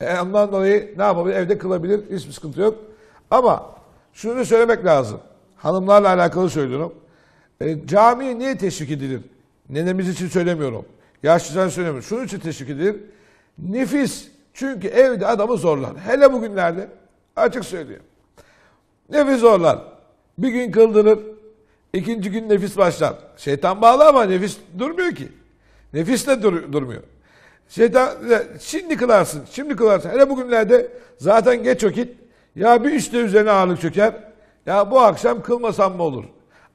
E, ondan dolayı ne yapabilir? Evde kılabilir. Hiçbir sıkıntı yok. Ama şunu söylemek lazım. Hanımlarla alakalı söylüyorum. E, camiye niye teşvik edilir? Nenemiz için söylemiyorum. Yaşlıcan söylemiyorum. Şunun için teşvik edilir. Nefis çünkü evde adamı zorlar. Hele bugünlerde açık söylüyorum. Nefis zorlar. Bir gün kıldırır. ikinci gün nefis başlar. Şeytan bağlı ama nefis durmuyor ki. Nefis de dur durmuyor. Şeytan e, şimdi kılarsın, şimdi kılarsın. Hele bugünlerde zaten geç vakit ya bir üstte üzerine ağırlık çöker. Ya bu akşam kılmasam mı olur?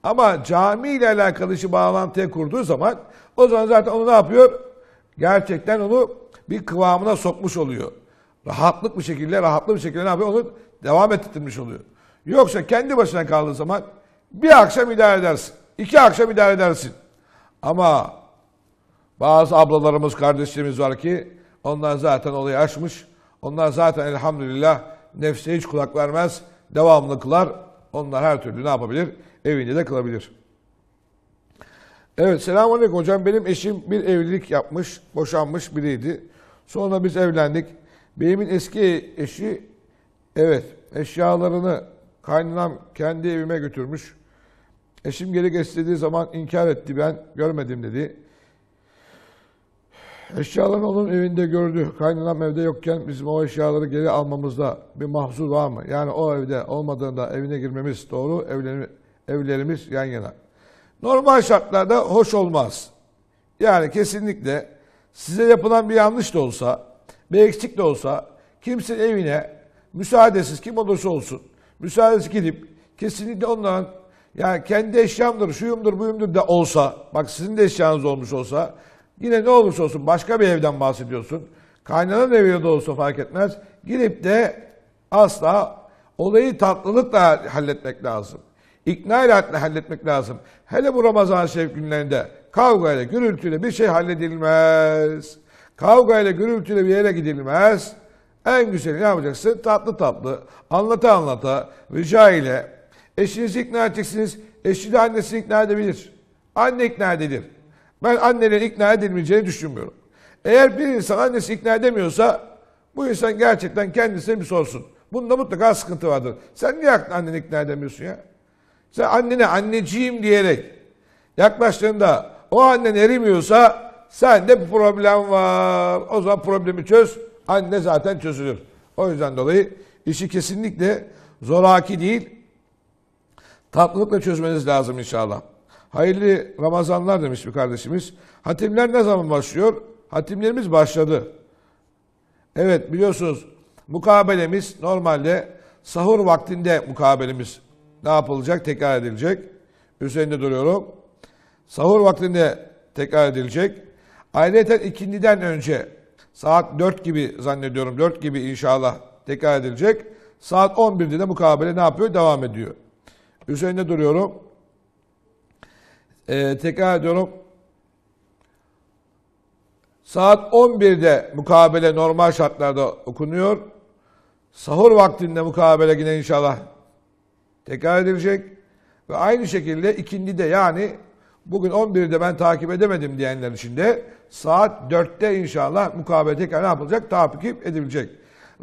Ama cami ile alakalı işi bağlantıya kurduğu zaman o zaman zaten onu ne yapıyor? Gerçekten onu bir kıvamına sokmuş oluyor. Rahatlık bir şekilde, rahatlık bir şekilde ne yapıyor? Onu devam ettirmiş oluyor. Yoksa kendi başına kaldığı zaman bir akşam idare edersin. iki akşam idare edersin. Ama bazı ablalarımız, kardeşlerimiz var ki onlar zaten olayı aşmış. Onlar zaten elhamdülillah nefse hiç kulak vermez. Devamlı kılar. Onlar her türlü ne yapabilir? Evinde de kılabilir. Evet selamun aleyküm hocam. Benim eşim bir evlilik yapmış, boşanmış biriydi. Sonra biz evlendik. Beyimin eski eşi evet eşyalarını kaynanam kendi evime götürmüş. Eşim geri istediği zaman inkar etti. Ben görmedim dedi. Eşyalarını onun evinde gördü. Kaynanam evde yokken bizim o eşyaları geri almamızda bir mahzur var mı? Yani o evde olmadığında evine girmemiz doğru, evlenip Evlerimiz yan yana. Normal şartlarda hoş olmaz. Yani kesinlikle size yapılan bir yanlış da olsa, bir eksik de olsa kimsenin evine müsaadesiz kim olursa olsun müsaadesiz gidip kesinlikle onların yani kendi eşyamdır, şuyumdur, buyumdur da olsa, bak sizin de eşyanız olmuş olsa, yine ne olursa olsun başka bir evden bahsediyorsun. Kaynanın evi de olsa fark etmez. Girip de asla olayı tatlılıkla halletmek lazım. İkna ile halletmek lazım. Hele bu Ramazan-ı Şerif günlerinde kavga ile gürültüyle bir şey halledilmez. Kavga ile gürültüyle bir yere gidilmez. En güzeli ne yapacaksın? Tatlı tatlı, anlata anlata, rica ile. Eşinizi ikna edeceksiniz. Eşi de annesini ikna edebilir. Anne ikna edilir. Ben annenin ikna edilmeyeceğini düşünmüyorum. Eğer bir insan annesi ikna edemiyorsa bu insan gerçekten kendisine bir sorsun. Bunda mutlaka sıkıntı vardır. Sen niye anneni ikna edemiyorsun ya? Sen annene anneciğim diyerek yaklaştığında o annen erimiyorsa sen de bir problem var. O zaman problemi çöz. Anne zaten çözülür. O yüzden dolayı işi kesinlikle zoraki değil tatlılıkla çözmeniz lazım inşallah. Hayırlı Ramazanlar demiş bir kardeşimiz. Hatimler ne zaman başlıyor? Hatimlerimiz başladı. Evet biliyorsunuz mukabelemiz normalde sahur vaktinde mukabelemiz ne yapılacak? Tekrar edilecek. Üzerinde duruyorum. Sahur vaktinde tekrar edilecek. Ayrıca ikindiden önce saat 4 gibi zannediyorum 4 gibi inşallah tekrar edilecek. Saat 11'de de mukabele ne yapıyor? Devam ediyor. Üzerinde duruyorum. Ee, tekrar ediyorum. Saat 11'de mukabele normal şartlarda okunuyor. Sahur vaktinde mukabele yine inşallah tekrar edilecek. Ve aynı şekilde ikindi de yani bugün 11'de ben takip edemedim diyenler için de saat 4'te inşallah mukabele tekrar ne yapılacak? Takip edilecek.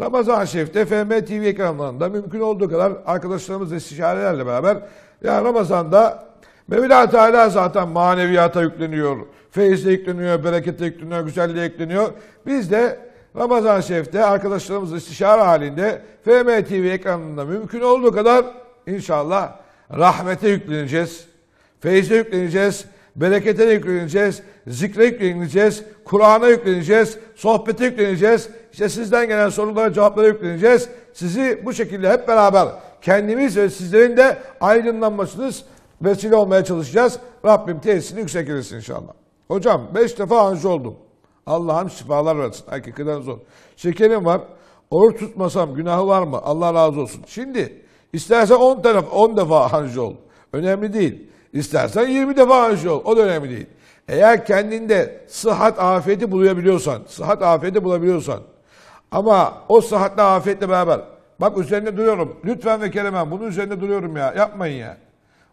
Ramazan Şerif'te FM TV ekranlarında mümkün olduğu kadar arkadaşlarımızla istişarelerle beraber ya Ramazan'da Mevla Teala zaten maneviyata yükleniyor. Feyizle yükleniyor, berekete yükleniyor, güzelliğe yükleniyor. Biz de Ramazan Şerif'te arkadaşlarımızla istişare halinde FM TV ekranında mümkün olduğu kadar İnşallah rahmete yükleneceğiz. Feyze yükleneceğiz. Berekete yükleneceğiz. Zikre yükleneceğiz. Kur'an'a yükleneceğiz. Sohbete yükleneceğiz. İşte sizden gelen sorulara cevaplara yükleneceğiz. Sizi bu şekilde hep beraber kendimiz ve sizlerin de aydınlanmasınız vesile olmaya çalışacağız. Rabbim tesisini yüksek etsin inşallah. Hocam beş defa anji oldum. Allah'ım şifalar versin. Hakikaten zor. Şekerim var. Oruç tutmasam günahı var mı? Allah razı olsun. Şimdi İstersen 10 tane 10 defa hancı ol. Önemli değil. İstersen 20 defa hancı ol. O da önemli değil. Eğer kendinde sıhhat afeti bulabiliyorsan, sıhhat afeti bulabiliyorsan ama o sıhhatle afetle beraber bak üzerinde duruyorum. Lütfen ve keremen bunun üzerinde duruyorum ya. Yapmayın ya.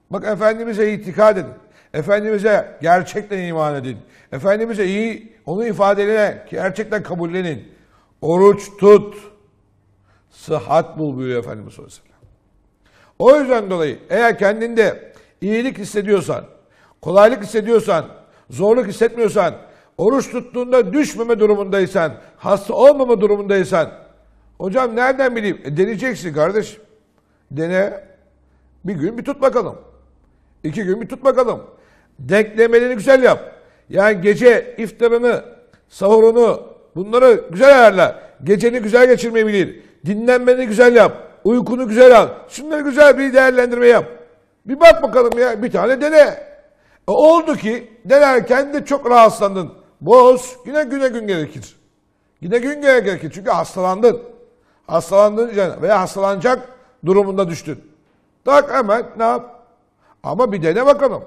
Bak Efendimiz'e itikad edin. Efendimiz'e gerçekten iman edin. Efendimiz'e iyi, onun ifadelerine gerçekten kabullenin. Oruç tut. Sıhhat bul buyuruyor Efendimiz sallallahu aleyhi ve sellem. O yüzden dolayı eğer kendinde iyilik hissediyorsan, kolaylık hissediyorsan, zorluk hissetmiyorsan, oruç tuttuğunda düşmeme durumundaysan, hasta olmama durumundaysan, hocam nereden bileyim? E, deneyeceksin kardeş. Dene. Bir gün bir tut bakalım. İki gün bir tut bakalım. Denklemelerini güzel yap. Yani gece iftarını, sahurunu bunları güzel ayarla. Geceni güzel geçirmeyi bilir. Dinlenmeni güzel yap. Uykunu güzel al. Şunları güzel bir değerlendirme yap. Bir bak bakalım ya. Bir tane dene. E oldu ki denerken de çok rahatslandın. Boz güne güne gün gerekir. Güne gün gerekir. Çünkü hastalandın. Hastalandın veya hastalanacak durumunda düştün. Tak hemen ne yap? Ama bir dene bakalım.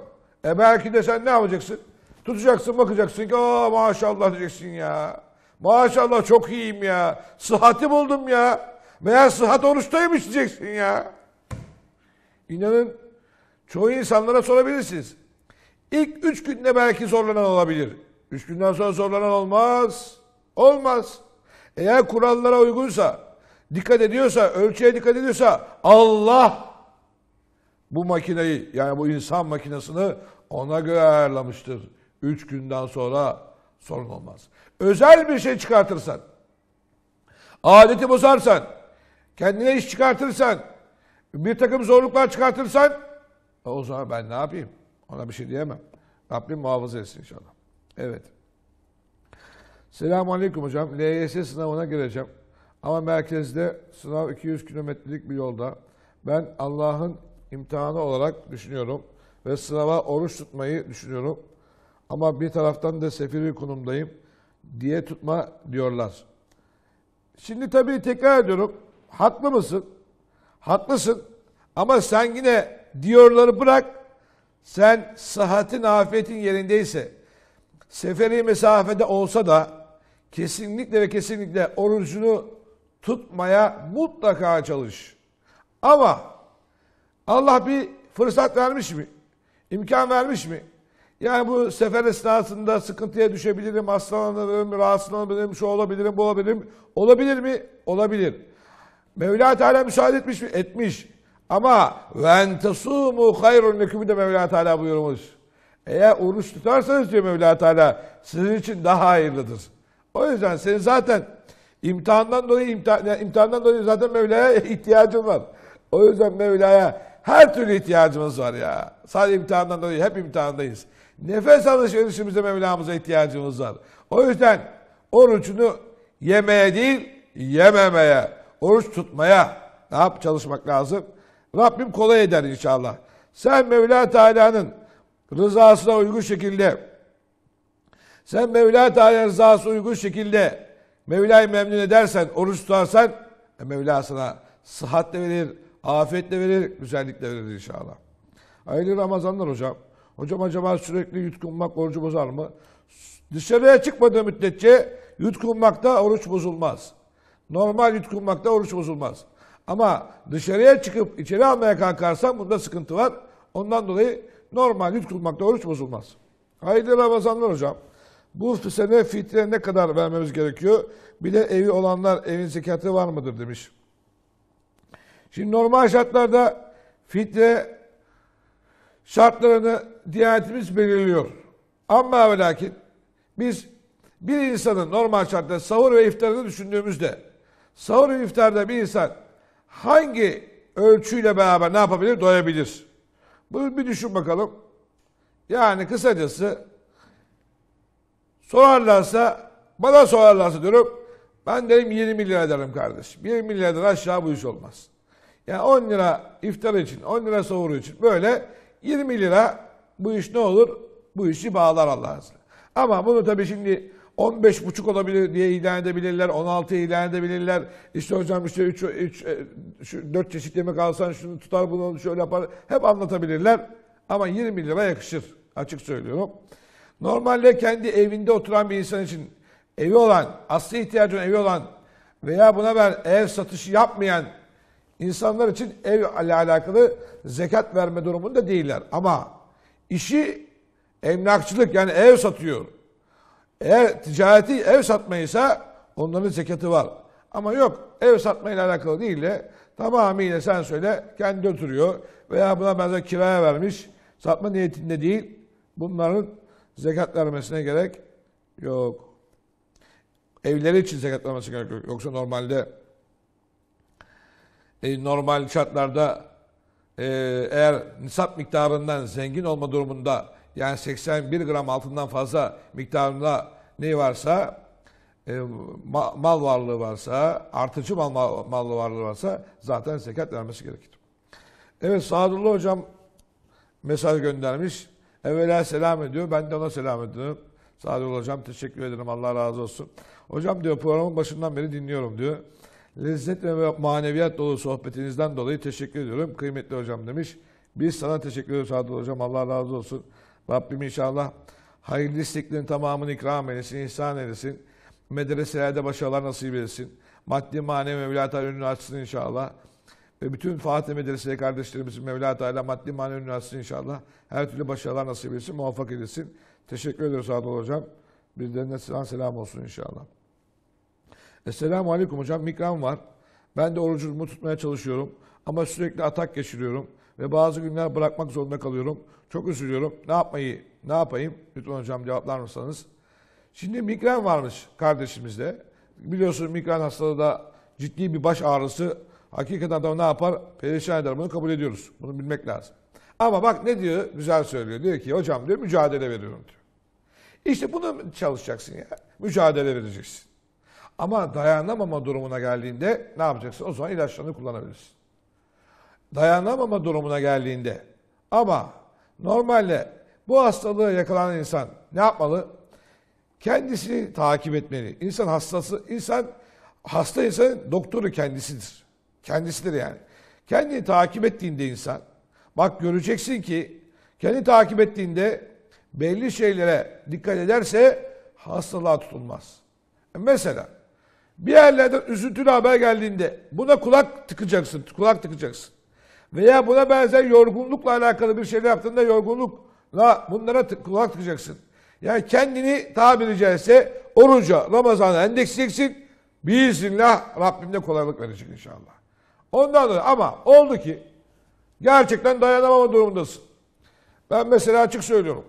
E belki de sen ne yapacaksın? Tutacaksın bakacaksın ki maşallah diyeceksin ya. Maşallah çok iyiyim ya. Sıhhati buldum ya. Veya sıhhat oruçtaymış diyeceksin ya. İnanın çoğu insanlara sorabilirsiniz. İlk üç günde belki zorlanan olabilir. Üç günden sonra zorlanan olmaz. Olmaz. Eğer kurallara uygunsa, dikkat ediyorsa, ölçüye dikkat ediyorsa Allah bu makineyi yani bu insan makinesini ona göre ayarlamıştır. Üç günden sonra sorun olmaz. Özel bir şey çıkartırsan, adeti bozarsan, Kendine iş çıkartırsan, bir takım zorluklar çıkartırsan, e, o zaman ben ne yapayım? Ona bir şey diyemem. Rabbim muhafaza etsin inşallah. Evet. Selamun Aleyküm hocam. LYS sınavına gireceğim. Ama merkezde sınav 200 kilometrelik bir yolda. Ben Allah'ın imtihanı olarak düşünüyorum. Ve sınava oruç tutmayı düşünüyorum. Ama bir taraftan da sefiri konumdayım. Diye tutma diyorlar. Şimdi tabii tekrar ediyorum. Haklı mısın? Haklısın. Ama sen yine diyorları bırak. Sen sıhhatin, afiyetin yerindeyse, seferi mesafede olsa da kesinlikle ve kesinlikle orucunu tutmaya mutlaka çalış. Ama Allah bir fırsat vermiş mi? İmkan vermiş mi? Yani bu sefer esnasında sıkıntıya düşebilirim, hastalanırım, rahatsızlanabilirim, şu olabilirim, bu olabilirim. Olabilir mi? Olabilir. Mevla Teala müsaade etmiş mi? Etmiş. Ama ve entesumu hayrun leküm de Mevla Teala buyurmuş. Eğer oruç tutarsanız diyor Mevla Teala sizin için daha hayırlıdır. O yüzden senin zaten imtihandan dolayı imtihan, imtihandan dolayı zaten Mevla'ya ihtiyacın var. O yüzden Mevla'ya her türlü ihtiyacımız var ya. Sadece imtihandan dolayı hep imtihandayız. Nefes alışverişimizde Mevlamıza ihtiyacımız var. O yüzden orucunu yemeye değil yememeye oruç tutmaya ne yap çalışmak lazım? Rabbim kolay eder inşallah. Sen Mevla Teala'nın rızasına uygun şekilde sen Mevla Teala rızası uygun şekilde Mevla'yı memnun edersen, oruç tutarsan e, Mevla sana sıhhat de verir, afiyet de verir, güzellik de verir inşallah. Hayırlı Ramazanlar hocam. Hocam acaba sürekli yutkunmak orucu bozar mı? Dışarıya çıkmadığı müddetçe yutkunmakta oruç bozulmaz. Normal yutkunmakta oruç bozulmaz. Ama dışarıya çıkıp içeri almaya kalkarsan bunda sıkıntı var. Ondan dolayı normal yutkunmakta oruç bozulmaz. Hayırlı Ramazanlar hocam. Bu sene fitre ne kadar vermemiz gerekiyor? Bir de evi olanlar evin zekatı var mıdır demiş. Şimdi normal şartlarda fitre şartlarını diyanetimiz belirliyor. Ama ve lakin biz bir insanın normal şartlarda sahur ve iftarını düşündüğümüzde Sahur iftarda bir insan hangi ölçüyle beraber ne yapabilir? Doyabilir. Bunu bir düşün bakalım. Yani kısacası sorarlarsa bana sorarlarsa diyorum ben derim 20 lira derim kardeşim. 20 liradan aşağı bu iş olmaz. Yani 10 lira iftar için, 10 lira sahur için böyle 20 lira bu iş ne olur? Bu işi bağlar Allah azze. Ama bunu tabii şimdi 15,5 olabilir diye ilan edebilirler. 16 ilan edebilirler. İşte hocam işte 3, 3 4 çeşit yemek alsan şunu tutar bunu şöyle yapar. Hep anlatabilirler. Ama 20 lira yakışır. Açık söylüyorum. Normalde kendi evinde oturan bir insan için evi olan, asli ihtiyacın evi olan veya buna ben ev satışı yapmayan insanlar için ev ile alakalı zekat verme durumunda değiller. Ama işi emlakçılık yani ev satıyor eğer ticareti ev satmaysa onların zekatı var. Ama yok ev satmayla alakalı değil de tamamıyla sen söyle kendi oturuyor veya buna benzer kiraya vermiş satma niyetinde değil bunların zekat vermesine gerek yok. Evleri için zekat vermesi gerek yok. Yoksa normalde e, normal şartlarda e, eğer nisap miktarından zengin olma durumunda yani 81 gram altından fazla miktarında ne varsa e, mal varlığı varsa, artıcı mal, mal, mal varlığı varsa zaten zekat vermesi gerekir. Evet Sadullah hocam mesaj göndermiş. Evvela selam ediyor. Ben de ona selam ediyorum. Sadullah hocam teşekkür ederim. Allah razı olsun. Hocam diyor programın başından beri dinliyorum diyor. Lezzet ve maneviyat dolu sohbetinizden dolayı teşekkür ediyorum. Kıymetli hocam demiş. Biz sana teşekkür ediyoruz Sadullah hocam. Allah razı olsun. Rabbim inşallah Hayırlı isteklerin tamamını ikram eylesin, ihsan eylesin. Medreselerde başarılar nasip eylesin. Maddi manevi Mevla Teala önünü açsın inşallah. Ve bütün Fatih Medresesi kardeşlerimizin Mevla Teala maddi manevi önünü açsın inşallah. Her türlü başarılar nasip eylesin, muvaffak eylesin. Teşekkür ediyoruz Adol Hocam. Bizlerine selam, selam olsun inşallah. Esselamu Aleyküm Hocam. Mikram var. Ben de orucumu tutmaya çalışıyorum. Ama sürekli atak geçiriyorum. Ve bazı günler bırakmak zorunda kalıyorum. Çok üzülüyorum. Ne yapmayı ne yapayım? Lütfen hocam cevaplar mısınız? Şimdi migren varmış kardeşimizde. Biliyorsun migren hastalığı da ciddi bir baş ağrısı. Hakikaten adam ne yapar? Perişan eder. Bunu kabul ediyoruz. Bunu bilmek lazım. Ama bak ne diyor? Güzel söylüyor. Diyor ki hocam diyor mücadele veriyorum diyor. İşte bunu çalışacaksın ya. Mücadele vereceksin. Ama dayanamama durumuna geldiğinde ne yapacaksın? O zaman ilaçlarını kullanabilirsin. Dayanamama durumuna geldiğinde ama normalde bu hastalığa yakalanan insan ne yapmalı? Kendisini takip etmeli. İnsan hastası, insan hasta ise doktoru kendisidir. Kendisidir yani. Kendini takip ettiğinde insan, bak göreceksin ki kendi takip ettiğinde belli şeylere dikkat ederse hastalığa tutulmaz. E mesela bir yerlerden üzüntülü haber geldiğinde buna kulak tıkacaksın, kulak tıkacaksın. Veya buna benzer yorgunlukla alakalı bir şeyler yaptığında yorgunluk La Bunlara kulak tıkacaksın. Yani kendini tabiri caizse oruca, Ramazan'a endeksleyeceksin. Bismillah Rabbim de kolaylık verecek inşallah. Ondan dolayı ama oldu ki gerçekten dayanamama durumundasın. Ben mesela açık söylüyorum.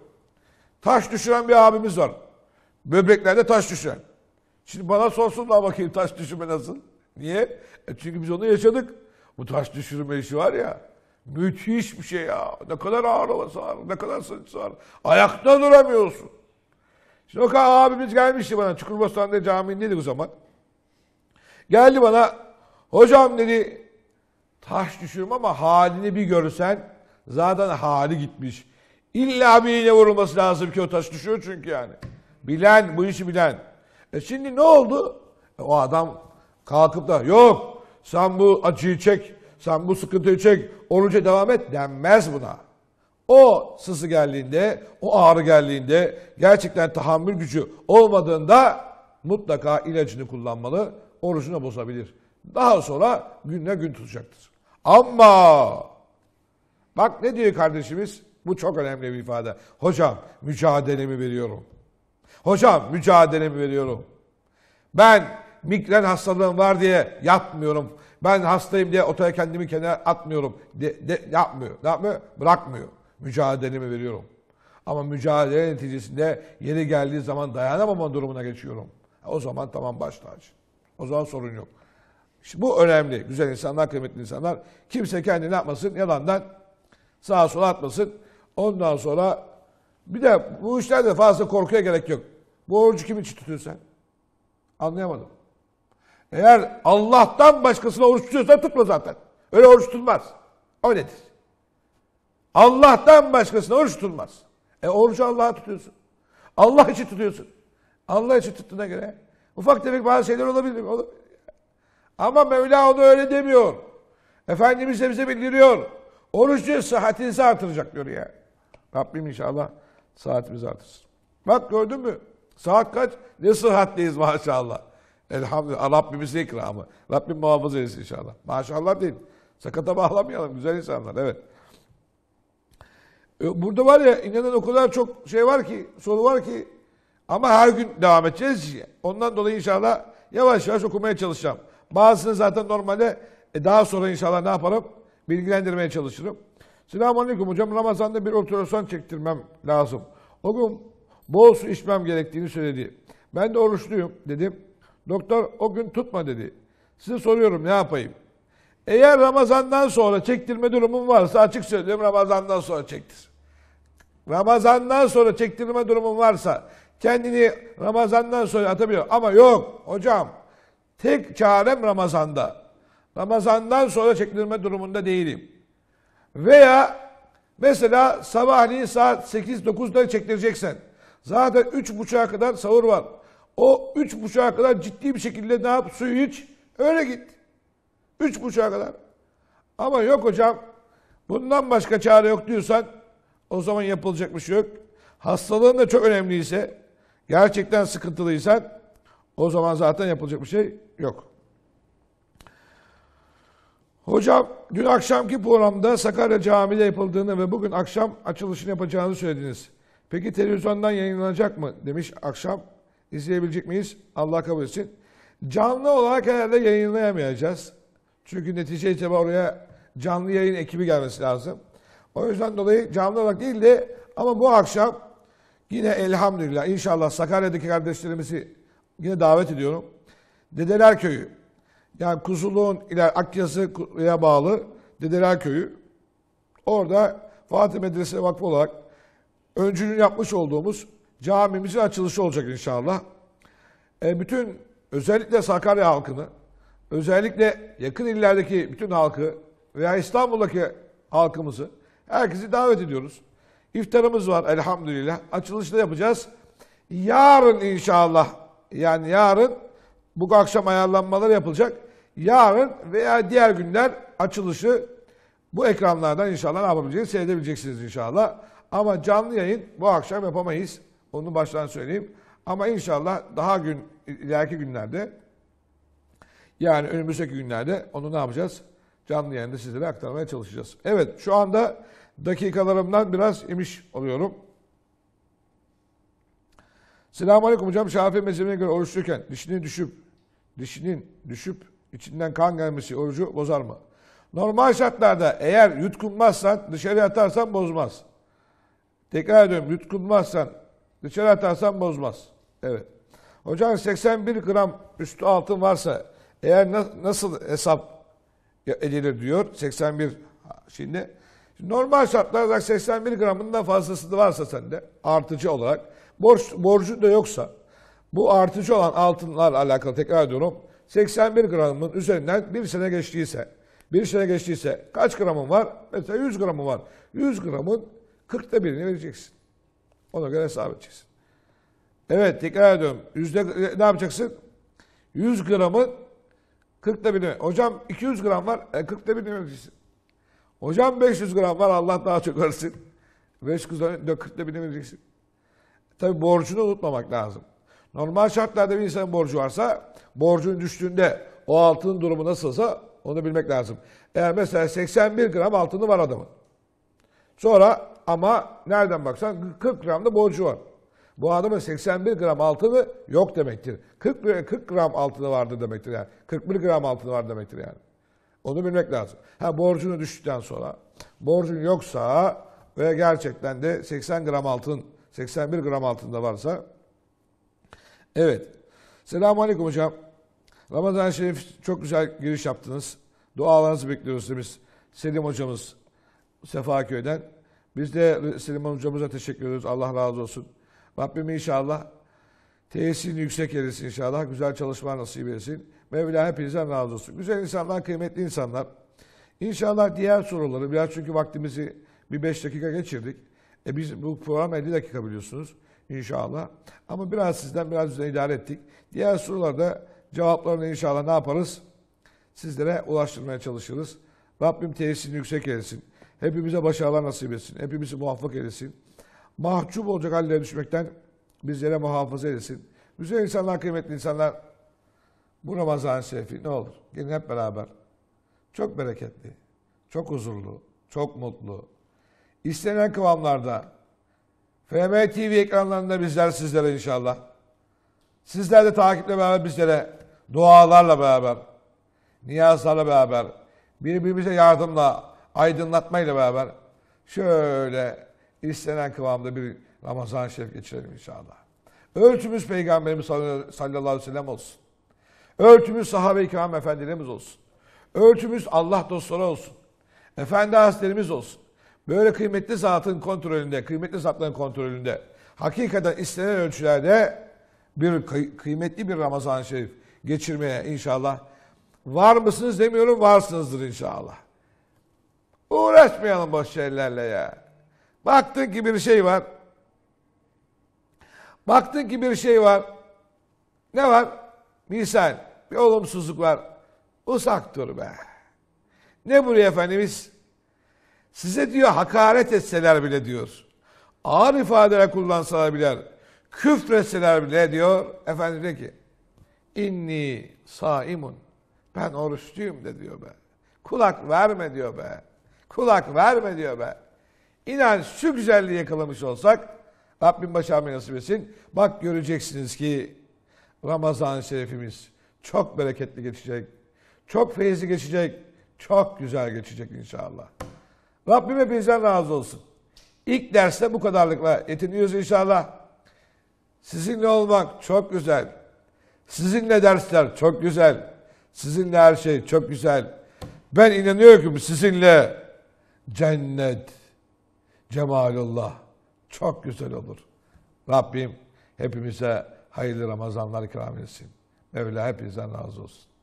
Taş düşüren bir abimiz var. Böbreklerde taş düşüren. Şimdi bana sorsunlar bakayım taş düşürme nasıl? Niye? E çünkü biz onu yaşadık. Bu taş düşürme işi var ya. Müthiş bir şey ya. Ne kadar ağır olası ağır, ne kadar sıkıntısı ağır. Ayakta duramıyorsun. Şimdi o kadar abimiz gelmişti bana. Çukurbostan'da camindeydik o zaman. Geldi bana. Hocam dedi taş düşürüm ama halini bir görsen zaten hali gitmiş. İlla birine vurulması lazım ki o taş düşüyor çünkü yani. Bilen, bu işi bilen. E şimdi ne oldu? E o adam kalkıp da yok sen bu acıyı çek. Sen bu sıkıntıyı çek, oruca devam et denmez buna. O sısı geldiğinde, o ağrı geldiğinde, gerçekten tahammül gücü olmadığında mutlaka ilacını kullanmalı, orucunu bozabilir. Daha sonra günle gün tutacaktır. Ama bak ne diyor kardeşimiz? Bu çok önemli bir ifade. Hocam mücadelemi veriyorum. Hocam mücadelemi veriyorum. Ben migren hastalığım var diye yatmıyorum. Ben hastayım diye otoya kendimi kenara atmıyorum. De, de, yapmıyor. Ne yapmıyor? Bırakmıyor. Mücadelemi veriyorum. Ama mücadele neticesinde yeri geldiği zaman dayanamama durumuna geçiyorum. O zaman tamam baş tacı. O zaman sorun yok. İşte bu önemli. Güzel insanlar, kıymetli insanlar. Kimse kendini yapmasın, yalandan sağa sola atmasın. Ondan sonra bir de bu işlerde fazla korkuya gerek yok. Bu orucu kim için tutuyorsun sen? Anlayamadım. Eğer Allah'tan başkasına oruç tutuyorsa tutma zaten. Öyle oruç tutulmaz. O nedir? Allah'tan başkasına oruç tutulmaz. E orucu Allah'a tutuyorsun. Allah için tutuyorsun. Allah için tuttuğuna göre. Ufak tefek bazı şeyler olabilir. Ama Mevla onu öyle demiyor. Efendimiz de bize bildiriyor. Orucu sıhhatinizi artıracak diyor ya. Rabbim inşallah saatimizi artırsın. Bak gördün mü? Saat kaç? Ne sıhhatliyiz maşallah. Elhamdülillah. Rabbimize ikramı. Rabbim muhafaza etsin inşallah. Maşallah değil. Sakata bağlamayalım. Güzel insanlar. Evet. E, burada var ya inanın o kadar çok şey var ki, soru var ki ama her gün devam edeceğiz. Ondan dolayı inşallah yavaş yavaş okumaya çalışacağım. Bazısını zaten normalde e, daha sonra inşallah ne yaparım? Bilgilendirmeye çalışırım. Selamun Aleyküm hocam. Ramazan'da bir ultrason çektirmem lazım. O gün bol su içmem gerektiğini söyledi. Ben de oruçluyum dedim. Doktor o gün tutma dedi. Size soruyorum ne yapayım? Eğer Ramazan'dan sonra çektirme durumun varsa açık söylüyorum Ramazan'dan sonra çektir. Ramazan'dan sonra çektirme durumun varsa kendini Ramazan'dan sonra atabiliyor. Ama yok hocam tek çarem Ramazan'da. Ramazan'dan sonra çektirme durumunda değilim. Veya mesela sabahleyin saat 8-9'da çektireceksen zaten 3.30'a kadar sahur var. O üç buçuğa kadar ciddi bir şekilde ne yap? Suyu iç. Öyle git. Üç buçuğa kadar. Ama yok hocam bundan başka çare yok diyorsan o zaman yapılacak bir şey yok. Hastalığın da çok önemliyse gerçekten sıkıntılıysan o zaman zaten yapılacak bir şey yok. Hocam dün akşamki programda Sakarya Camii'de yapıldığını ve bugün akşam açılışını yapacağını söylediniz. Peki televizyondan yayınlanacak mı demiş akşam İzleyebilecek miyiz? Allah kabul etsin. Canlı olarak herhalde yayınlayamayacağız. Çünkü netice itibariyle oraya canlı yayın ekibi gelmesi lazım. O yüzden dolayı canlı olarak değil de ama bu akşam yine elhamdülillah inşallah Sakarya'daki kardeşlerimizi yine davet ediyorum. Dedeler Köyü yani Kuzuluğun ile Akyazı'ya bağlı Dedeler Köyü orada Fatih Medresesi Vakfı olarak öncülüğünü yapmış olduğumuz camimizin açılışı olacak inşallah. E, bütün özellikle Sakarya halkını, özellikle yakın illerdeki bütün halkı veya İstanbul'daki halkımızı herkesi davet ediyoruz. İftarımız var elhamdülillah. Açılışı da yapacağız. Yarın inşallah yani yarın bu akşam ayarlanmaları yapılacak. Yarın veya diğer günler açılışı bu ekranlardan inşallah yapabileceğiz, seyredebileceksiniz inşallah. Ama canlı yayın bu akşam yapamayız. Onu baştan söyleyeyim. Ama inşallah daha gün ileriki günlerde yani önümüzdeki günlerde onu ne yapacağız? Canlı yayında sizlere aktarmaya çalışacağız. Evet şu anda dakikalarımdan biraz imiş oluyorum. Selamun Aleyküm hocam. Şafii mezhebine göre oruçluyken dişinin düşüp dişinin düşüp içinden kan gelmesi orucu bozar mı? Normal şartlarda eğer yutkunmazsan dışarı atarsan bozmaz. Tekrar ediyorum yutkunmazsan Dışarı atarsan bozmaz. Evet. Hocam 81 gram üstü altın varsa eğer na nasıl hesap edilir diyor. 81 şimdi. Normal şartlarda 81 gramın da fazlası varsa sende artıcı olarak borç borcu da yoksa bu artıcı olan altınlarla alakalı tekrar ediyorum. 81 gramın üzerinden bir sene geçtiyse bir sene geçtiyse kaç gramın var? Mesela 100 gramın var. 100 gramın 40'ta birini vereceksin. Ona göre hesap edeceksin. Evet tekrar ediyorum. Yüzde, ne yapacaksın? 100 gramı da birini. Hocam 200 gram var. E, da birini vereceksin. Hocam 500 gram var. Allah daha çok versin. 500 gram da birini vereceksin. Tabi borcunu unutmamak lazım. Normal şartlarda bir insanın borcu varsa borcun düştüğünde o altının durumu nasılsa onu bilmek lazım. Eğer mesela 81 gram altını var adamın. Sonra ama nereden baksan 40 gram da borcu var. Bu adamın 81 gram altını yok demektir. 40, 40 gram altını vardı demektir yani. 41 gram altını var demektir yani. Onu bilmek lazım. Ha borcunu düştükten sonra borcun yoksa ve gerçekten de 80 gram altın 81 gram altında varsa evet. Selamun Aleyküm hocam. Ramazan Şerif çok güzel giriş yaptınız. Dualarınızı bekliyoruz biz. Selim hocamız Sefaköy'den. Biz de Süleyman hocamıza teşekkür ediyoruz. Allah razı olsun. Rabbim inşallah tesirini yüksek eylesin inşallah. Güzel çalışma nasip etsin. Mevla hepinizden razı olsun. Güzel insanlar, kıymetli insanlar. İnşallah diğer soruları biraz çünkü vaktimizi bir beş dakika geçirdik. E biz bu program 50 dakika biliyorsunuz inşallah. Ama biraz sizden biraz üzerine idare ettik. Diğer sorularda cevaplarını inşallah ne yaparız? Sizlere ulaştırmaya çalışırız. Rabbim tesirini yüksek eylesin. Hepimize başarılar nasip etsin. Hepimizi muvaffak eylesin. Mahcup olacak hallere düşmekten bizlere muhafaza eylesin. Güzel insanlar, kıymetli insanlar bu Ramazan Şerifi ne olur gelin hep beraber çok bereketli, çok huzurlu, çok mutlu. İstenen kıvamlarda FM TV ekranlarında bizler sizlere inşallah. Sizler de takiple beraber bizlere dualarla beraber, niyazlarla beraber, birbirimize yardımla, aydınlatmayla beraber şöyle istenen kıvamda bir Ramazan-ı Şerif geçirelim inşallah. Örtümüz Peygamberimiz sallallahu aleyhi ve sellem olsun. Örtümüz sahabe-i kiram efendilerimiz olsun. Örtümüz Allah dostları olsun. Efendi haslerimiz olsun. Böyle kıymetli zatın kontrolünde, kıymetli zatların kontrolünde, hakikaten istenen ölçülerde bir kıymetli bir Ramazan-ı Şerif geçirmeye inşallah var mısınız demiyorum varsınızdır inşallah. Uğraşmayalım boş şeylerle ya. Baktın ki bir şey var. Baktın ki bir şey var. Ne var? Misal, bir olumsuzluk var. Uzak dur be. Ne buraya Efendimiz? Size diyor hakaret etseler bile diyor. Ağır ifadeler kullansalar bile, küfretseler bile diyor. Efendimiz diyor ki, inni saimun. Ben oruçluyum de diyor be. Kulak verme diyor be. Kulak verme diyor be. İnan şu güzelliği yakalamış olsak Rabbim başarmayı nasip etsin. Bak göreceksiniz ki ramazan şerefimiz çok bereketli geçecek. Çok feyizli geçecek. Çok güzel geçecek inşallah. Rabbim hepinizden razı olsun. İlk derste bu kadarlıkla yetiniyoruz inşallah. Sizinle olmak çok güzel. Sizinle dersler çok güzel. Sizinle her şey çok güzel. Ben inanıyorum sizinle cennet, cemalullah çok güzel olur. Rabbim hepimize hayırlı Ramazanlar ikram etsin. Mevla hepinizden razı olsun.